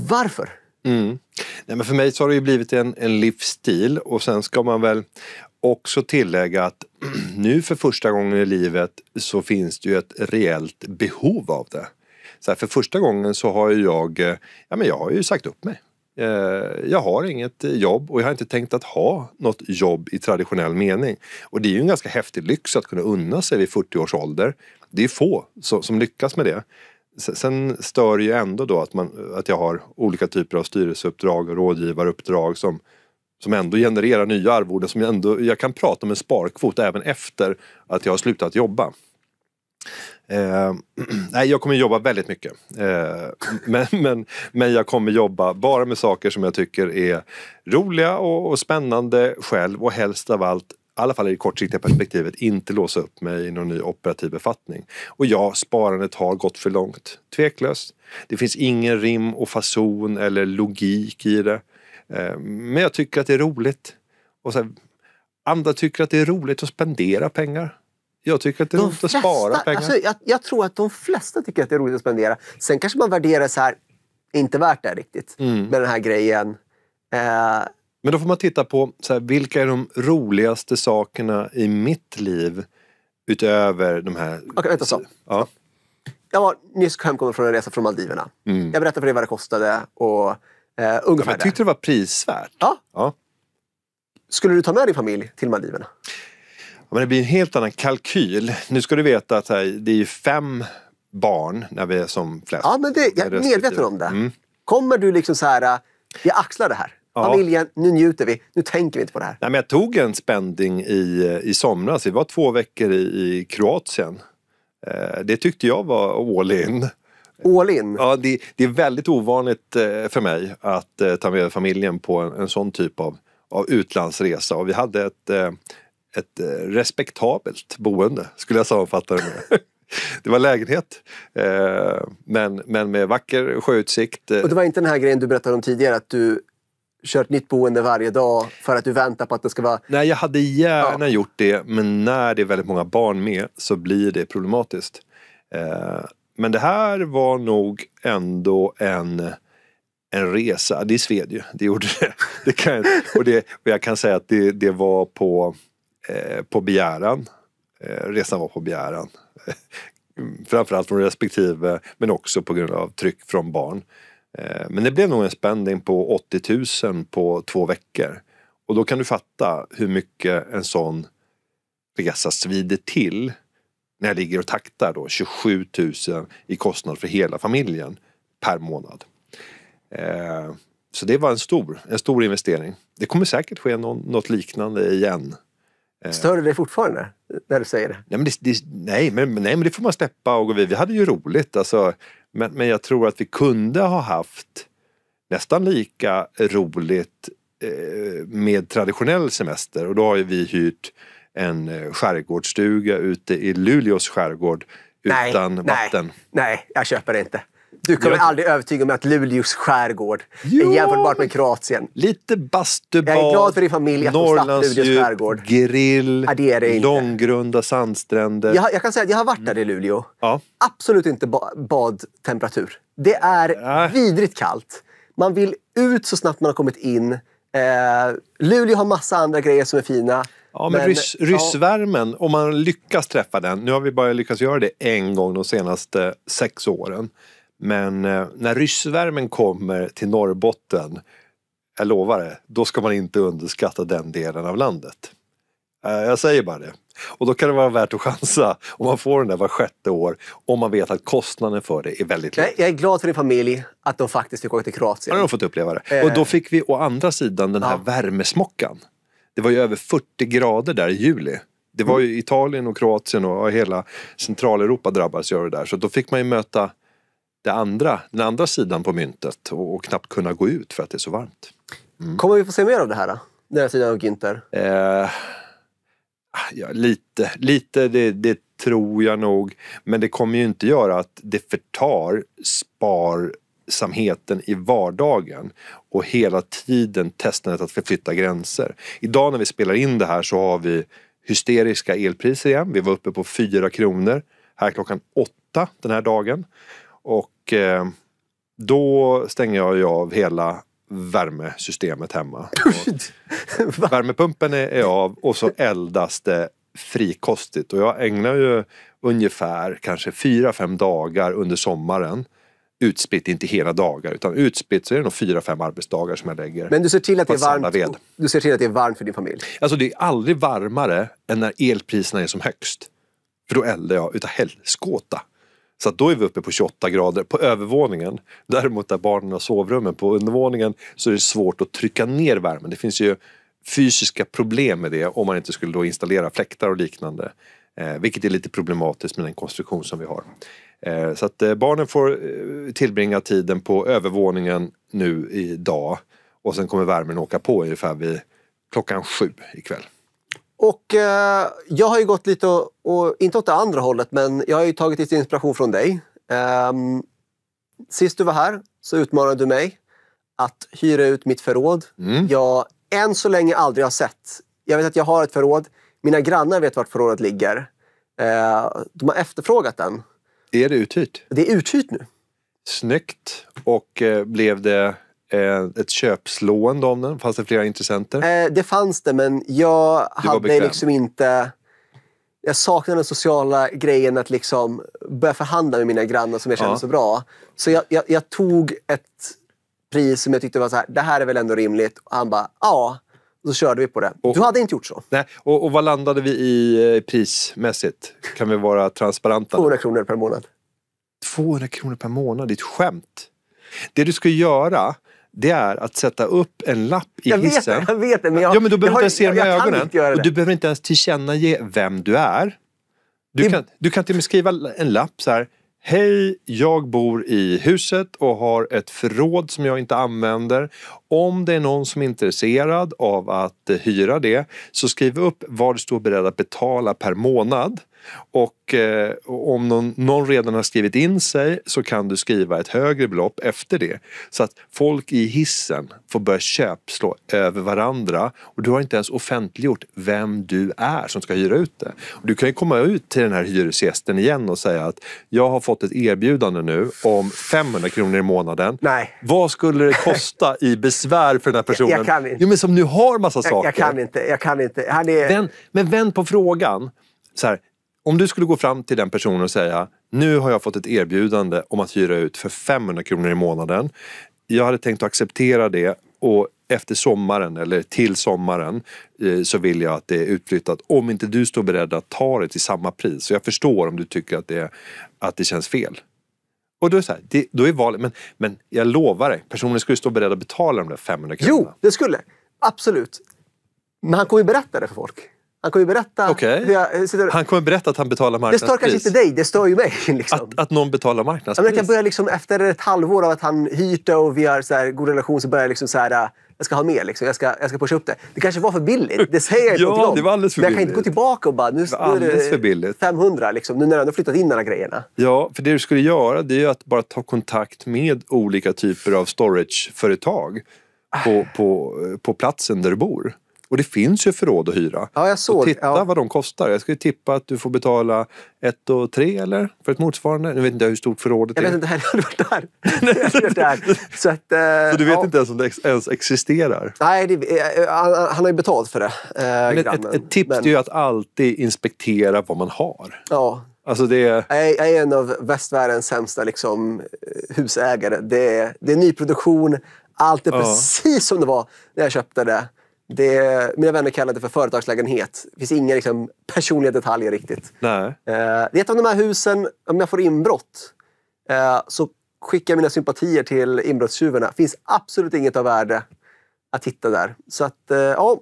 Varför? Mm. Nej, men för mig så har det ju blivit en, en livsstil och sen ska man väl också tillägga att nu för första gången i livet så finns det ju ett reellt behov av det. Så här, för första gången så har jag, eh, ja men jag har ju sagt upp mig. Eh, jag har inget eh, jobb och jag har inte tänkt att ha något jobb i traditionell mening. Och det är ju en ganska häftig lyx att kunna unna sig vid 40 års ålder. Det är få som lyckas med det. Sen stör det ju ändå då att, man, att jag har olika typer av styrelseuppdrag och rådgivaruppdrag som, som ändå genererar nya arvoden som jag ändå, jag kan prata om en sparkvot även efter att jag har slutat jobba. Eh, nej, jag kommer jobba väldigt mycket. Eh, men, men, men jag kommer jobba bara med saker som jag tycker är roliga och, och spännande själv och helst av allt alla fall i det kortsiktiga perspektivet, inte låsa upp mig i någon ny operativ befattning. Och ja, sparandet har gått för långt. Tveklöst. Det finns ingen rim och fason eller logik i det. Eh, men jag tycker att det är roligt. Och så här, andra tycker att det är roligt att spendera pengar. Jag tycker att det är de roligt flesta, att spara pengar. Alltså, jag, jag, tror att de flesta tycker att det är roligt att spendera. Sen kanske man värderar så här, inte värt det riktigt mm. med den här grejen. Eh, men då får man titta på så här, vilka är de roligaste sakerna i mitt liv utöver de här... Okej, vänta. Så. Ja. Jag var nyss hemkommen från en resa från Maldiverna. Mm. Jag berättade för dig vad det kostade och eh, ungefär ja, Jag tyckte det var prisvärt. Ja. ja. Skulle du ta med din familj till Maldiverna? Ja, men det blir en helt annan kalkyl. Nu ska du veta att här, det är ju fem barn när vi är som flest. Ja, men det, jag är medveten om det. Mm. Kommer du liksom så här, eh, jag axlar det här? Familjen, nu njuter vi. Nu tänker vi inte på det här. Nej, men jag tog en spending i, i somras. Vi var två veckor i, i Kroatien. Eh, det tyckte jag var all in. All in? Ja, det, det är väldigt ovanligt eh, för mig att eh, ta med familjen på en, en sån typ av, av utlandsresa. Och vi hade ett, eh, ett eh, respektabelt boende, skulle jag sammanfatta det med. Det var lägenhet, eh, men, men med vacker sjöutsikt. Och det var inte den här grejen du berättade om tidigare, att du kört nytt boende varje dag för att du väntar på att det ska vara... Nej, jag hade gärna ja. gjort det, men när det är väldigt många barn med så blir det problematiskt. Eh, men det här var nog ändå en, en resa. Det sved ju, det gjorde det. det kan, och, det, och jag kan säga att det, det var på, eh, på begäran. Eh, resan var på begäran. Framförallt från respektive, men också på grund av tryck från barn. Eh, men det blev nog en spending på 80 000 på två veckor. Och då kan du fatta hur mycket en sån resa svider till när jag ligger och taktar då 27 000 i kostnad för hela familjen per månad. Eh, så det var en stor, en stor investering. Det kommer säkert ske något liknande igen. Eh, Stör det dig fortfarande när du säger det? Nej men det, det, nej, men, nej, men det får man släppa och gå vidare. Vi hade ju roligt. Alltså, men, men jag tror att vi kunde ha haft nästan lika roligt eh, med traditionell semester och då har ju vi hyrt en eh, skärgårdsstuga ute i Luleås skärgård nej, utan nej, vatten. Nej, jag köper det inte. Du kommer jag... aldrig övertyga mig att Luleås skärgård jo. är jämförbart med Kroatien. Lite bastubad, Jag är glad för din familj att Norrlands slapp Luleås skärgård. grill, ja, det det långgrunda sandstränder. Jag, jag, kan säga att jag har varit där i mm. Luleå. Ja. Absolut inte ba badtemperatur. Det är ja. vidrigt kallt. Man vill ut så snabbt man har kommit in. Eh, Luleå har massa andra grejer som är fina. Ja, men, men ryss, ryssvärmen, ja. om man lyckas träffa den. Nu har vi bara lyckats göra det en gång de senaste sex åren. Men eh, när ryssvärmen kommer till Norrbotten, jag lovar det, då ska man inte underskatta den delen av landet. Eh, jag säger bara det. Och då kan det vara värt att chansa om man får den där var sjätte år om man vet att kostnaden för det är väldigt låg. Jag är glad för din familj att de faktiskt fick åka till Kroatien. Ja, de har fått uppleva det. Eh. Och då eh. fick vi å andra sidan den här ja. värmesmockan. Det var ju över 40 grader där i juli. Det var ju mm. Italien och Kroatien och hela Centraleuropa drabbades av det där. Så då fick man ju möta det andra, den andra sidan på myntet och, och knappt kunna gå ut för att det är så varmt. Mm. Kommer vi få se mer av det här? Då? Den här sidan av Ginter? Eh, ja, lite, lite det, det, tror jag nog. Men det kommer ju inte göra att det förtar sparsamheten i vardagen och hela tiden testandet att förflytta gränser. Idag när vi spelar in det här så har vi hysteriska elpriser igen. Vi var uppe på 4 kronor här klockan 8 den här dagen. Och eh, då stänger jag ju av hela värmesystemet hemma. värmepumpen är, är av och så eldas det frikostigt. Och jag ägnar ju ungefär kanske 4-5 dagar under sommaren utspritt, inte hela dagar, utan utspritt så är det nog 4-5 arbetsdagar som jag lägger. Men du ser till att, det är, varmt, ved. Du ser till att det är varmt för din familj? Alltså det är aldrig varmare än när elpriserna är som högst. För då eldar jag utav helskåta. Så då är vi uppe på 28 grader på övervåningen. Däremot där barnen har sovrummen på undervåningen så är det svårt att trycka ner värmen. Det finns ju fysiska problem med det om man inte skulle då installera fläktar och liknande. Eh, vilket är lite problematiskt med den konstruktion som vi har. Eh, så att eh, barnen får eh, tillbringa tiden på övervåningen nu idag. Och sen kommer värmen åka på ungefär vid klockan sju ikväll. Och eh, jag har ju gått lite, och, och, inte åt det andra hållet, men jag har ju tagit lite inspiration från dig. Eh, sist du var här så utmanade du mig att hyra ut mitt förråd. Mm. Jag än så länge aldrig har sett. Jag vet att jag har ett förråd. Mina grannar vet vart förrådet ligger. Eh, de har efterfrågat den. Är det uthyrt? Det är uthyrt nu. Snyggt. Och eh, blev det Eh, ett köpslående om den? Fanns det flera intressenter? Eh, det fanns det, men jag du hade liksom inte... Jag saknade den sociala grejen att liksom börja förhandla med mina grannar som jag kände ja. så bra. Så jag, jag, jag, tog ett pris som jag tyckte var så här, det här är väl ändå rimligt. Och han bara, ja. Och så körde vi på det. Och, du hade inte gjort så. Nej, och, och vad landade vi i eh, prismässigt? Kan vi vara transparenta? 200 kronor per månad. 200 kronor per månad? Det är ett skämt. Det du ska göra det är att sätta upp en lapp i jag hissen. Vet, jag vet det, men jag, ja, men du behöver inte ens se med ögonen. Och du behöver inte ens tillkännage vem du är. Du, det... kan, du kan till och med skriva en lapp så här. Hej, jag bor i huset och har ett förråd som jag inte använder. Om det är någon som är intresserad av att eh, hyra det så skriv upp vad du står beredd att betala per månad. Och eh, om någon, någon, redan har skrivit in sig så kan du skriva ett högre belopp efter det. Så att folk i hissen får börja köpslå över varandra och du har inte ens offentliggjort vem du är som ska hyra ut det. Och du kan ju komma ut till den här hyresgästen igen och säga att jag har fått ett erbjudande nu om 500 kronor i månaden. Nej. Vad skulle det kosta i besvär för den här personen? Jag, jag kan inte. Jo, men som nu har massa saker. Jag kan inte. Jag kan inte. Han är... Vän, men vänd på frågan. Så här, om du skulle gå fram till den personen och säga nu har jag fått ett erbjudande om att hyra ut för 500 kronor i månaden. Jag hade tänkt att acceptera det och efter sommaren eller till sommaren eh, så vill jag att det är utflyttat om inte du står beredd att ta det till samma pris. Så jag förstår om du tycker att det, att det känns fel. Och då är, så här, det, då är valet, men, men jag lovar dig, personen skulle stå beredd att betala de där 500 kronorna. Jo, det skulle. Absolut. Men han kommer ju berätta det för folk. Han kommer ju berätta. Okay. Jag, eh, så, han kommer berätta att han betalar marknadspris. Det stör kanske inte dig, det stör ju mig. Liksom. Att, att någon betalar marknadspris? Ja, kan börja liksom, efter ett halvår av att han hyrt det och vi har så här, god relation så börjar liksom så här, ah, jag ska ha mer, liksom. jag, ska, jag ska pusha upp det. Det kanske var för billigt, det säger jag ja, det var alldeles för Men jag kan inte gå tillbaka och bara, nu, nu är det för billigt. 500 liksom, nu när jag har flyttat in de här grejerna. Ja, för det du skulle göra det är att bara ta kontakt med olika typer av storageföretag på, på, eh, på platsen där du bor. Och det finns ju förråd att hyra. Ja, jag såg. Och titta ja. vad de kostar. Jag skulle tippa att du får betala 1 3 eller? För ett motsvarande. Nu vet inte jag hur stort förrådet är. Jag vet inte heller hur det där? Så, att, eh, Så du vet ja. inte ens om det ens existerar? Nej, det, eh, eh, han, han har ju betalt för det. Eh, grannen, ett, ett, tips men... är ju att alltid inspektera vad man har. Ja. Alltså det... jag, är, jag är en av västvärldens sämsta liksom, eh, husägare. Det är, det är nyproduktion. Allt är ja. precis som det var när jag köpte det. Det, mina vänner kallar det för företagslägenhet. Det finns inga liksom, personliga detaljer riktigt. Nej. det är ett av de här husen, om jag får inbrott, eh, så skickar jag mina sympatier till inbrottstjuvarna. Det finns absolut inget av värde att hitta där. Så att, eh, ja.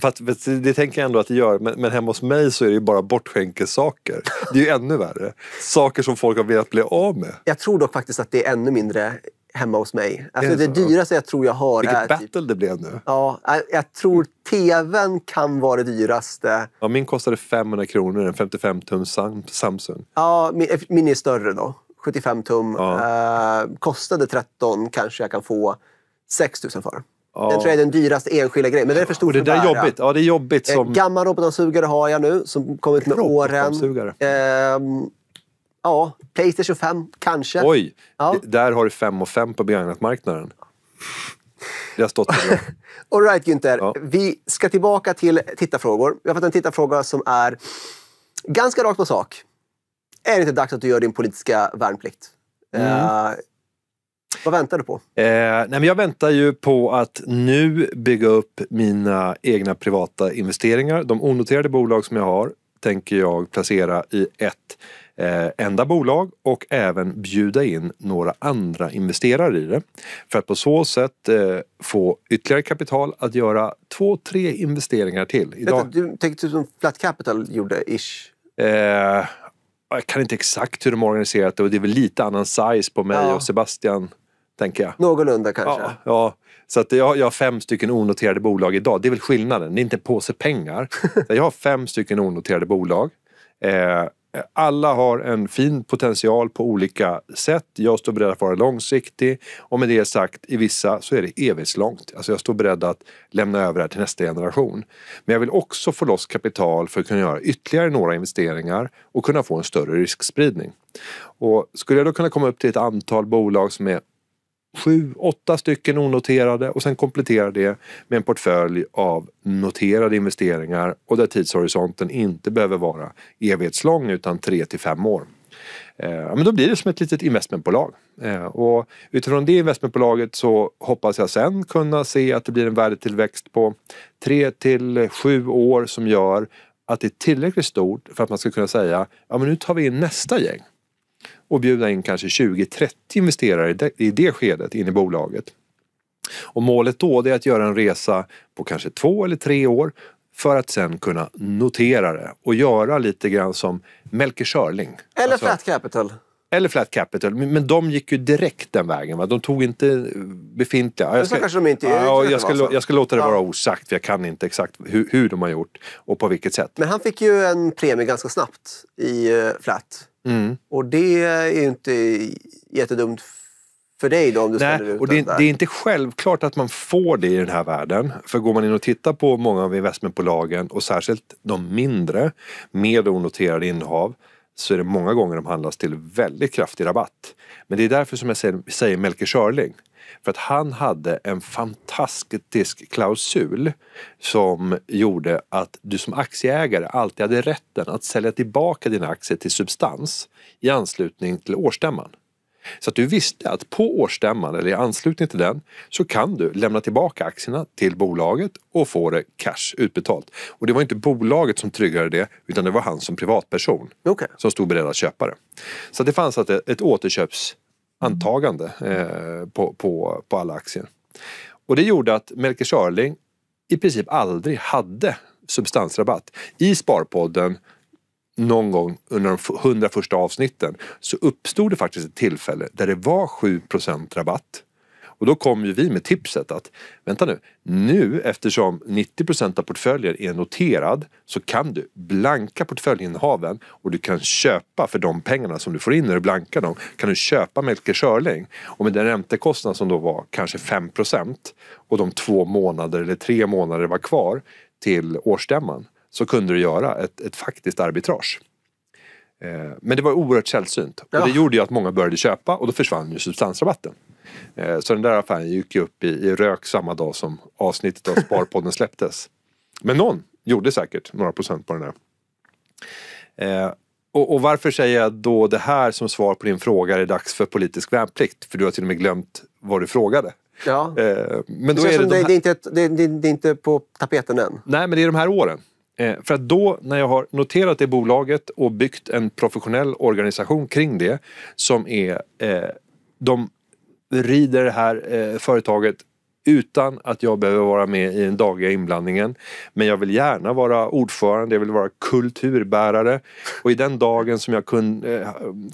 Fast, det tänker jag ändå att det gör, men, men hemma hos mig så är det ju bara bortskänkesaker. Det är ju ännu värre. Saker som folk har velat bli av med. Jag tror dock faktiskt att det är ännu mindre hemma hos mig. Alltså det, det dyraste jag tror jag har Vilket är... Typ- battle typ, det blev nu. Ja, äh, jag tror tvn kan vara det dyraste. Ja, min kostade 500 kronor, en 55 tum Samsung. Ja, min, eh, min är större då. 75 tum. Ja. Eh, kostade 13 kanske jag kan få 6 000 för. Ja. Den tror jag är den dyraste enskilda grejen. Men den är för stor det för där är jobbigt. Ja, det är jobbigt eh, som... Gammal robotdammsugare har jag nu, som kommit med åren. Eh, Ja, Playstation 5 kanske. Oj! Ja. Där har du 5 och 5 på begagnatmarknaden. Det har stått All right, Günther. Ja. Vi ska tillbaka till tittarfrågor. Vi har fått en tittarfråga som är ganska rakt på sak. Är det inte dags att du gör din politiska värnplikt? Mm. Uh, vad väntar du på? Eh, nej men jag väntar ju på att nu bygga upp mina egna privata investeringar. De onoterade bolag som jag har tänker jag placera i ett eh, enda bolag och även bjuda in några andra investerare i det. För att på så sätt eh, få ytterligare kapital att göra två, tre investeringar till. Idag... Du tänker typ som Flat Capital gjorde, ish? Eh, jag kan inte exakt hur de har organiserat det och det är väl lite annan size på mig ja. och Sebastian. Tänker jag. Någorlunda kanske. Ja, ja. Så att jag, jag har fem stycken onoterade bolag idag. Det är väl skillnaden. Det är inte en påse pengar. jag har fem stycken onoterade bolag. Eh, alla har en fin potential på olika sätt. Jag står beredd att vara långsiktig och med det sagt, i vissa så är det evighetslångt. Alltså jag står beredd att lämna över det här till nästa generation. Men jag vill också få loss kapital för att kunna göra ytterligare några investeringar och kunna få en större riskspridning. Och skulle jag då kunna komma upp till ett antal bolag som är sju, åtta stycken onoterade och sen komplettera det med en portfölj av noterade investeringar och där tidshorisonten inte behöver vara evighetslång utan tre till fem år. Eh, men då blir det som ett litet investmentbolag. Eh, och utifrån det investmentbolaget så hoppas jag sen kunna se att det blir en värdetillväxt på tre till sju år som gör att det är tillräckligt stort för att man ska kunna säga ja men nu tar vi in nästa gäng och bjuda in kanske 20-30 investerare i det skedet in i bolaget. Och målet då är att göra en resa på kanske två eller tre år för att sen kunna notera det och göra lite grann som Melker Schörling. Eller alltså, Flat Capital. Eller Flat Capital, men de gick ju direkt den vägen. Va? De tog inte befintliga... Jag ska, kanske de inte Ja, jag, ska, alltså. jag ska låta det vara osagt, för jag kan inte exakt hur, hur de har gjort och på vilket sätt. Men han fick ju en premie ganska snabbt i eh, Flat. Mm. Och det är ju inte jättedumt för dig då om du Nej, ställer och det, det, är inte självklart att man får det i den här världen. För går man in och tittar på många av investmentbolagen och särskilt de mindre, med onoterade innehav så är det många gånger de handlas till väldigt kraftig rabatt. Men det är därför som jag säger, säger Melker Schörling. För att han hade en fantastisk klausul som gjorde att du som aktieägare alltid hade rätten att sälja tillbaka dina aktier till substans i anslutning till årsstämman. Så att du visste att på årsstämman eller i anslutning till den så kan du lämna tillbaka aktierna till bolaget och få det cash utbetalt. Och det var inte bolaget som tryggade det utan det var han som privatperson okay. som stod beredd att köpa det. Så det fanns alltså ett återköpsantagande eh, på, på, på alla aktier. Och det gjorde att Melker Schörling i princip aldrig hade substansrabatt. I Sparpodden någon gång under de hundra första avsnitten så uppstod det faktiskt ett tillfälle där det var 7 rabatt. Och då kom ju vi med tipset att vänta nu, nu eftersom 90 av portföljen är noterad så kan du blanka portföljinnehaven och du kan köpa för de pengarna som du får in när du blankar dem kan du köpa Melker Schörling och med den räntekostnad som då var kanske 5 och de två månader eller tre månader var kvar till årsstämman så kunde du göra ett, ett faktiskt arbitrage. Eh, men det var oerhört sällsynt. Och det gjorde ju att många började köpa och då försvann ju substansrabatten. Eh, så den där affären gick ju upp i, i rök samma dag som avsnittet av Sparpodden släpptes. Men någon gjorde säkert några procent på den där. Eh, och, och, varför säger jag då det här som svar på din fråga, är det dags för politisk värnplikt? För du har till och med glömt vad du frågade. Ja. det, är inte på tapeten än. Nej, men det är de här åren. Eh, för att då när jag har noterat det bolaget och byggt en professionell organisation kring det som är, eh, de rider det här eh, företaget utan att jag behöver vara med i den dagliga inblandningen. Men jag vill gärna vara ordförande, jag vill vara kulturbärare. Och i den dagen som jag kun,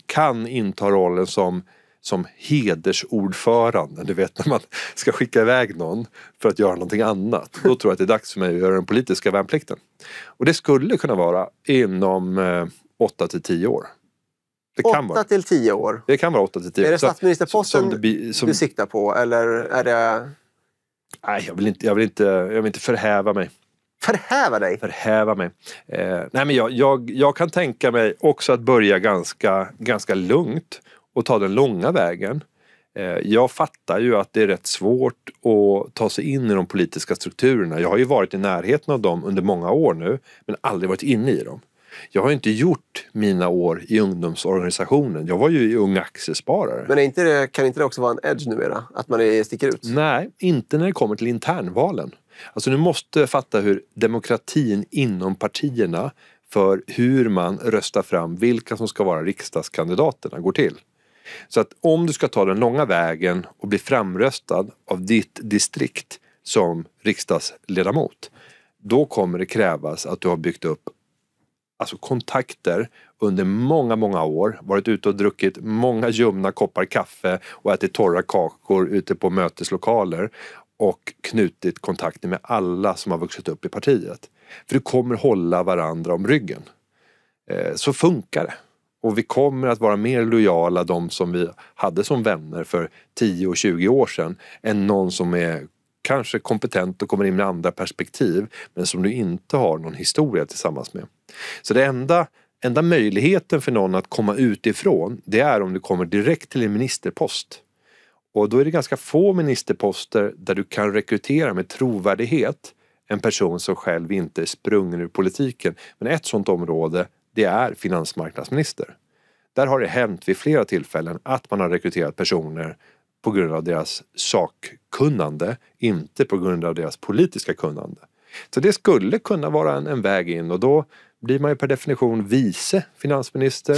kan inta rollen som som hedersordförande. Du vet när man ska skicka iväg någon för att göra någonting annat. Då tror jag att det är dags för mig att göra den politiska värnplikten. Och det skulle kunna vara inom 8 eh, till 10 år. 8 till 10 år? Det kan vara 8 till 10 år. Är det statsministerposten som, som, du siktar på eller är det... Nej, jag vill inte, jag vill inte, jag vill inte förhäva mig. Förhäva dig? Förhäva mig. Eh, nej men jag, jag, jag kan tänka mig också att börja ganska, ganska lugnt och ta den långa vägen. Eh, jag fattar ju att det är rätt svårt att ta sig in i de politiska strukturerna. Jag har ju varit i närheten av dem under många år nu, men aldrig varit inne i dem. Jag har inte gjort mina år i ungdomsorganisationen. Jag var ju i Ung Aktiesparare. Men inte det, kan inte det också vara en edge numera? Att man sticker ut? Nej, inte när det kommer till internvalen. Alltså du måste fatta hur demokratin inom partierna för hur man röstar fram vilka som ska vara riksdagskandidaterna går till. Så att om du ska ta den långa vägen och bli framröstad av ditt distrikt som riksdagsledamot, då kommer det krävas att du har byggt upp alltså kontakter under många, många år, varit ute och druckit många ljumna koppar kaffe och ätit torra kakor ute på möteslokaler och knutit kontakter med alla som har vuxit upp i partiet. För du kommer hålla varandra om ryggen. Eh, så funkar det. Och vi kommer att vara mer lojala de som vi hade som vänner för 10 och 20 år sedan än någon som är kanske kompetent och kommer in med andra perspektiv men som du inte har någon historia tillsammans med. Så det enda, enda möjligheten för någon att komma utifrån det är om du kommer direkt till en ministerpost. Och då är det ganska få ministerposter där du kan rekrytera med trovärdighet en person som själv inte är sprungen ur politiken. Men ett sådant område det är finansmarknadsminister. Där har det hänt vid flera tillfällen att man har rekryterat personer på grund av deras sakkunnande, inte på grund av deras politiska kunnande. Så det skulle kunna vara en, en väg in och då blir man ju per definition vice finansminister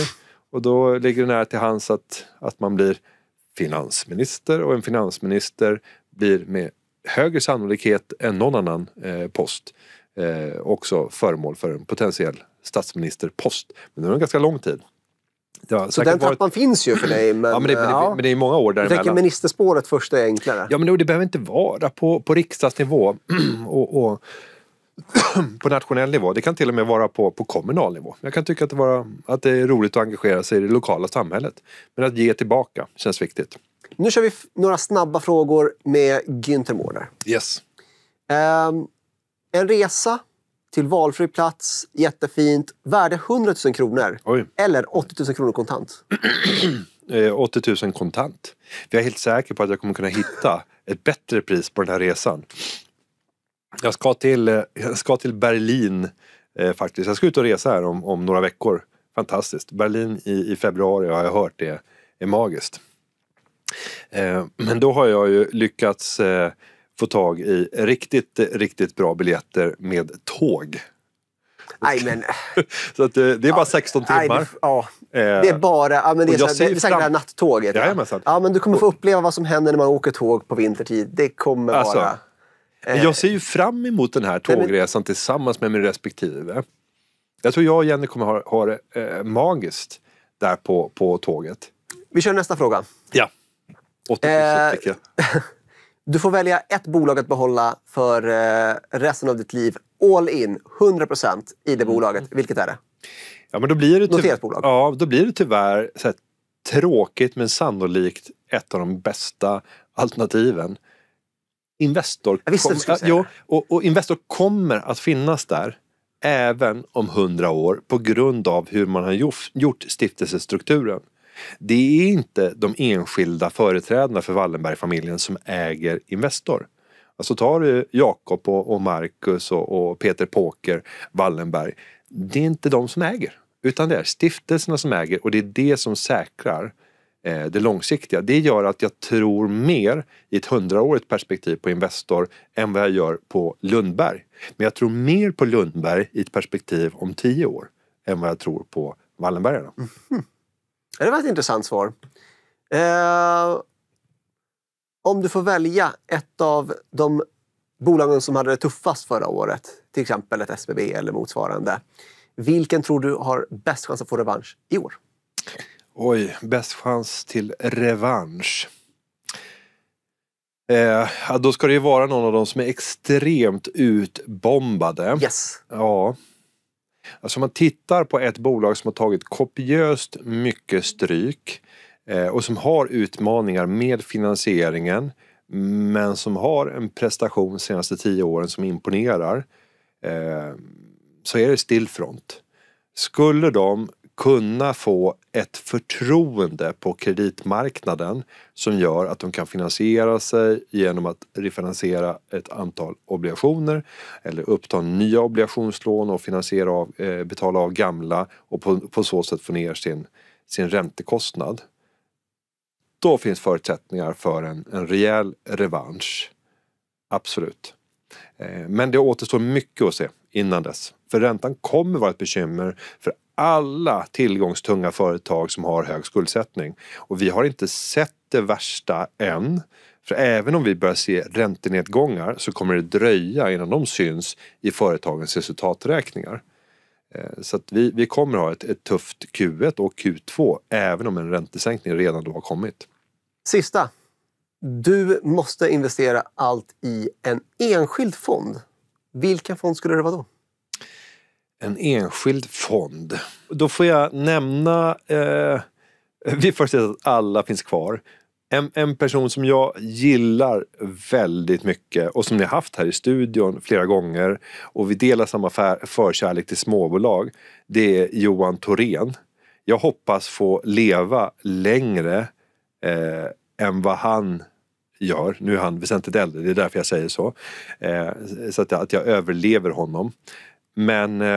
och då ligger det nära till hands att, att man blir finansminister och en finansminister blir med högre sannolikhet än någon annan eh, post eh, också föremål för en potentiell statsministerpost. Men det var en ganska lång tid. Ja, så den trappan finns ju för dig. Men, ja, men, det, ja. men det är många år däremellan. Du tänker ministerspåret först är enklare. Ja, men det, det behöver inte vara på, på riksdagsnivå och, och på nationell nivå. Det kan till och med vara på, på kommunal nivå. Jag kan tycka att det, vara, att det är roligt att engagera sig i det lokala samhället. Men att ge tillbaka känns viktigt. Nu kör vi några snabba frågor med Günther Mårder. Yes. Um, en resa till valfri plats, jättefint, värde 100 000 kronor. Oj. Eller 80 000 kronor kontant. 80 000 eh, kontant. Jag är helt säker på att jag kommer kunna hitta ett bättre pris på den här resan. Jag ska till, eh, jag ska till Berlin eh, faktiskt. Jag ska ut och resa här om, om några veckor. Fantastiskt. Berlin i, i februari har jag hört det är magiskt. Eh, men då har jag ju lyckats eh, få tag i riktigt, riktigt bra biljetter med tåg. Nej men... Eh, så att, eh, det är bara ja, 16 timmar. Nej, ja, eh, det är bara... Ja, men det är, så, det, är säkert det här nattåget. Ja, ja. ja, men du kommer få uppleva vad som händer när man åker tåg på vintertid. Det kommer alltså, vara... Eh, jag ser ju fram emot den här tågresan men, tillsammans med min respektive. Jag tror jag och Jenny kommer ha, ha det eh, magiskt där på, på tåget. Vi kör nästa fråga. Ja. 80 eh, Du får välja ett bolag att behålla för eh, resten av ditt liv. All in, 100 i det bolaget. Mm. Vilket är det? Ja, men då blir det Noterat bolag. Ja, då blir det tyvärr så här, tråkigt men sannolikt ett av de bästa alternativen. Investor, Jag visste, ja, jo, och, och Investor kommer att finnas där även om hundra år på grund av hur man har gjort stiftelsestrukturen. Det är inte de enskilda företrädarna för Wallenbergfamiljen som äger Investor. Alltså tar du Jakob och Marcus och Peter Påker Wallenberg. Det är inte de som äger. Utan det är stiftelserna som äger och det är det som säkrar eh, det långsiktiga. Det gör att jag tror mer i ett hundraårigt perspektiv på Investor än vad jag gör på Lundberg. Men jag tror mer på Lundberg i ett perspektiv om tio år än vad jag tror på Wallenbergarna. Mm. Det var ett intressant svar. Eh, om du får välja ett av de bolagen som hade det tuffast förra året, till exempel ett SBB eller motsvarande. Vilken tror du har bäst chans att få revansch i år? Oj, bäst chans till revansch. Eh, då ska det ju vara någon av dem som är extremt utbombade. Yes. Ja, Alltså om man tittar på ett bolag som har tagit kopiöst mycket stryk eh, och som har utmaningar med finansieringen men som har en prestation de senaste tio åren som imponerar eh, så är det Stillfront. Skulle de kunna få ett förtroende på kreditmarknaden som gör att de kan finansiera sig genom att refinansiera ett antal obligationer eller uppta nya obligationslån och finansiera av, eh, betala av gamla och på, på, så sätt få ner sin, sin räntekostnad. Då finns förutsättningar för en, en rejäl revansch. Absolut. Eh, men det återstår mycket att se innan dess. För räntan kommer vara ett bekymmer för alla tillgångstunga företag som har hög skuldsättning. Och vi har inte sett det värsta än. För även om vi börjar se räntenedgångar så kommer det dröja innan de syns i företagens resultaträkningar. Eh, så vi, vi kommer ha ett, ett tufft Q1 och Q2 även om en räntesänkning redan då har kommit. Sista. Du måste investera allt i en enskild fond. Vilken fond skulle det vara då? en enskild fond. Då får jag nämna, eh, vi först att alla finns kvar. En, en, person som jag gillar väldigt mycket och som ni har haft här i studion flera gånger och vi delar samma för, förkärlek till småbolag. Det är Johan Thorén. Jag hoppas få leva längre eh, än vad han gör. Nu är han väsentligt äldre, det är därför jag säger så. Eh, så att, att jag överlever honom. Men eh,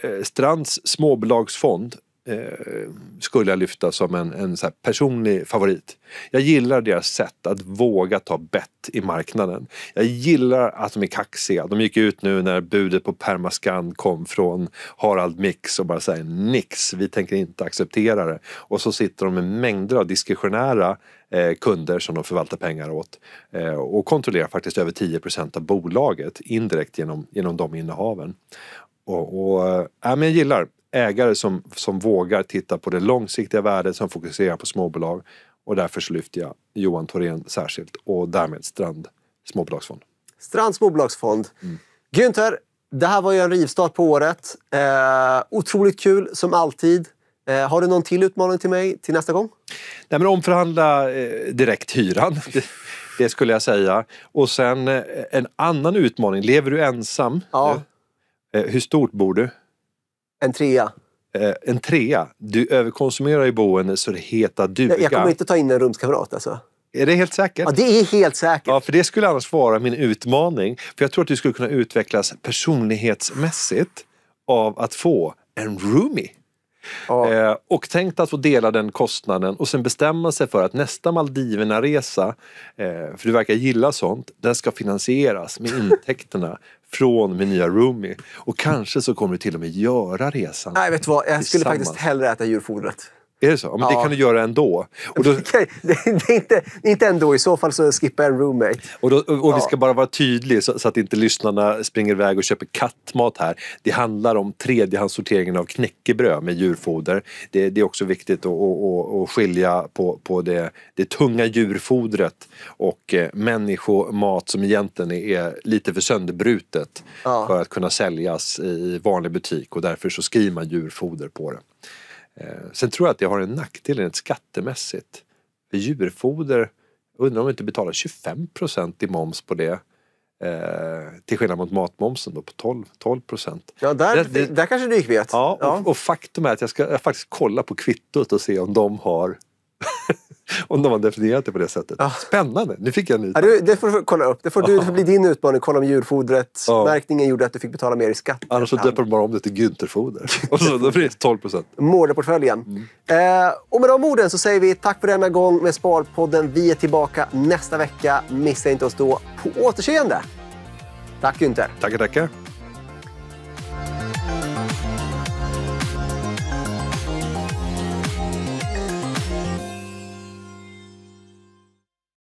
eh, Strands småbolagsfond eh, skulle jag lyfta som en, en så personlig favorit. Jag gillar deras sätt att våga ta bett i marknaden. Jag gillar att de är kaxiga. De gick ut nu när budet på Permascan kom från Harald Mix och bara säger nix, vi tänker inte acceptera det. Och så sitter de med mängder av diskretionära eh, kunder som de förvaltar pengar åt eh, och kontrollerar faktiskt över 10 av bolaget indirekt genom, genom de innehaven. Och, och eh, ja, men jag gillar ägare som, som vågar titta på det långsiktiga värdet, som fokuserar på småbolag. Och därför så lyfter jag Johan Thorén särskilt och därmed Strand småbolagsfond. Strand småbolagsfond. Mm. Günther, det här var ju en rivstart på året. Eh, otroligt kul som alltid. Eh, har du någon till utmaning till mig till nästa gång? Nej, men omförhandla eh, direkt hyran. Det, skulle jag säga. Och sen eh, en annan utmaning. Lever du ensam? Ja. Nu? Eh, Eh, hur stort bor du? En trea. Eh, en trea? Du överkonsumerar ju boende så det heter duga. Jag kommer inte ta in en rumskamrat alltså. Är det helt säkert? Ja, det är helt säkert. Ja, för det skulle annars vara min utmaning. För jag tror att du skulle kunna utvecklas personlighetsmässigt av att få en roomie. Ja. Eh, och tänkt att få dela den kostnaden och sen bestämma sig för att nästa Maldiverna-resa, eh, för du verkar gilla sånt, den ska finansieras med intäkterna från min nya roomie. Och kanske så kommer du till och med göra resan. Nej, vet du vad? Jag skulle faktiskt hellre äta djurfodret. Är det så? Men ja. det kan du göra ändå. Och då... det, är inte, inte ändå. I så fall så skippar jag en roommate. Och, då, och, och ja. vi ska bara vara tydliga så, så, att inte lyssnarna springer iväg och köper kattmat här. Det handlar om tredjehandssorteringen av knäckebröd med djurfoder. Det, det är också viktigt att, att skilja på, på det, det, tunga djurfodret och eh, människomat som egentligen är lite för sönderbrutet ja. för att kunna säljas i vanlig butik och därför så skriver man djurfoder på det. Eh, sen tror jag att det har en nackdel rent skattemässigt. För djurfoder, undrar om vi inte betalar 25 i moms på det. Eh, till skillnad mot matmomsen då på 12, procent. Ja, där, det, där kanske du gick vet. Ja, ja. Och, och, faktum är att jag ska jag faktiskt kolla på kvittot och se om de har Om de har definierat det på det sättet. Ah. Spännande! Nu fick jag en ny. Ja, det får du kolla upp. Det får, du, ah. det bli din utmaning. Kolla om djurfodret. Ja. Ah. Märkningen gjorde att du fick betala mer i skatt. Annars så döper de bara om det till Güntherfoder. och så, då blir det 12 procent. Mordeportföljen. Mm. Eh, och med de orden så säger vi tack för denna gång med Sparpodden. Vi är tillbaka nästa vecka. Missa inte oss då. På återseende! Tack Günther! Tackar, tackar!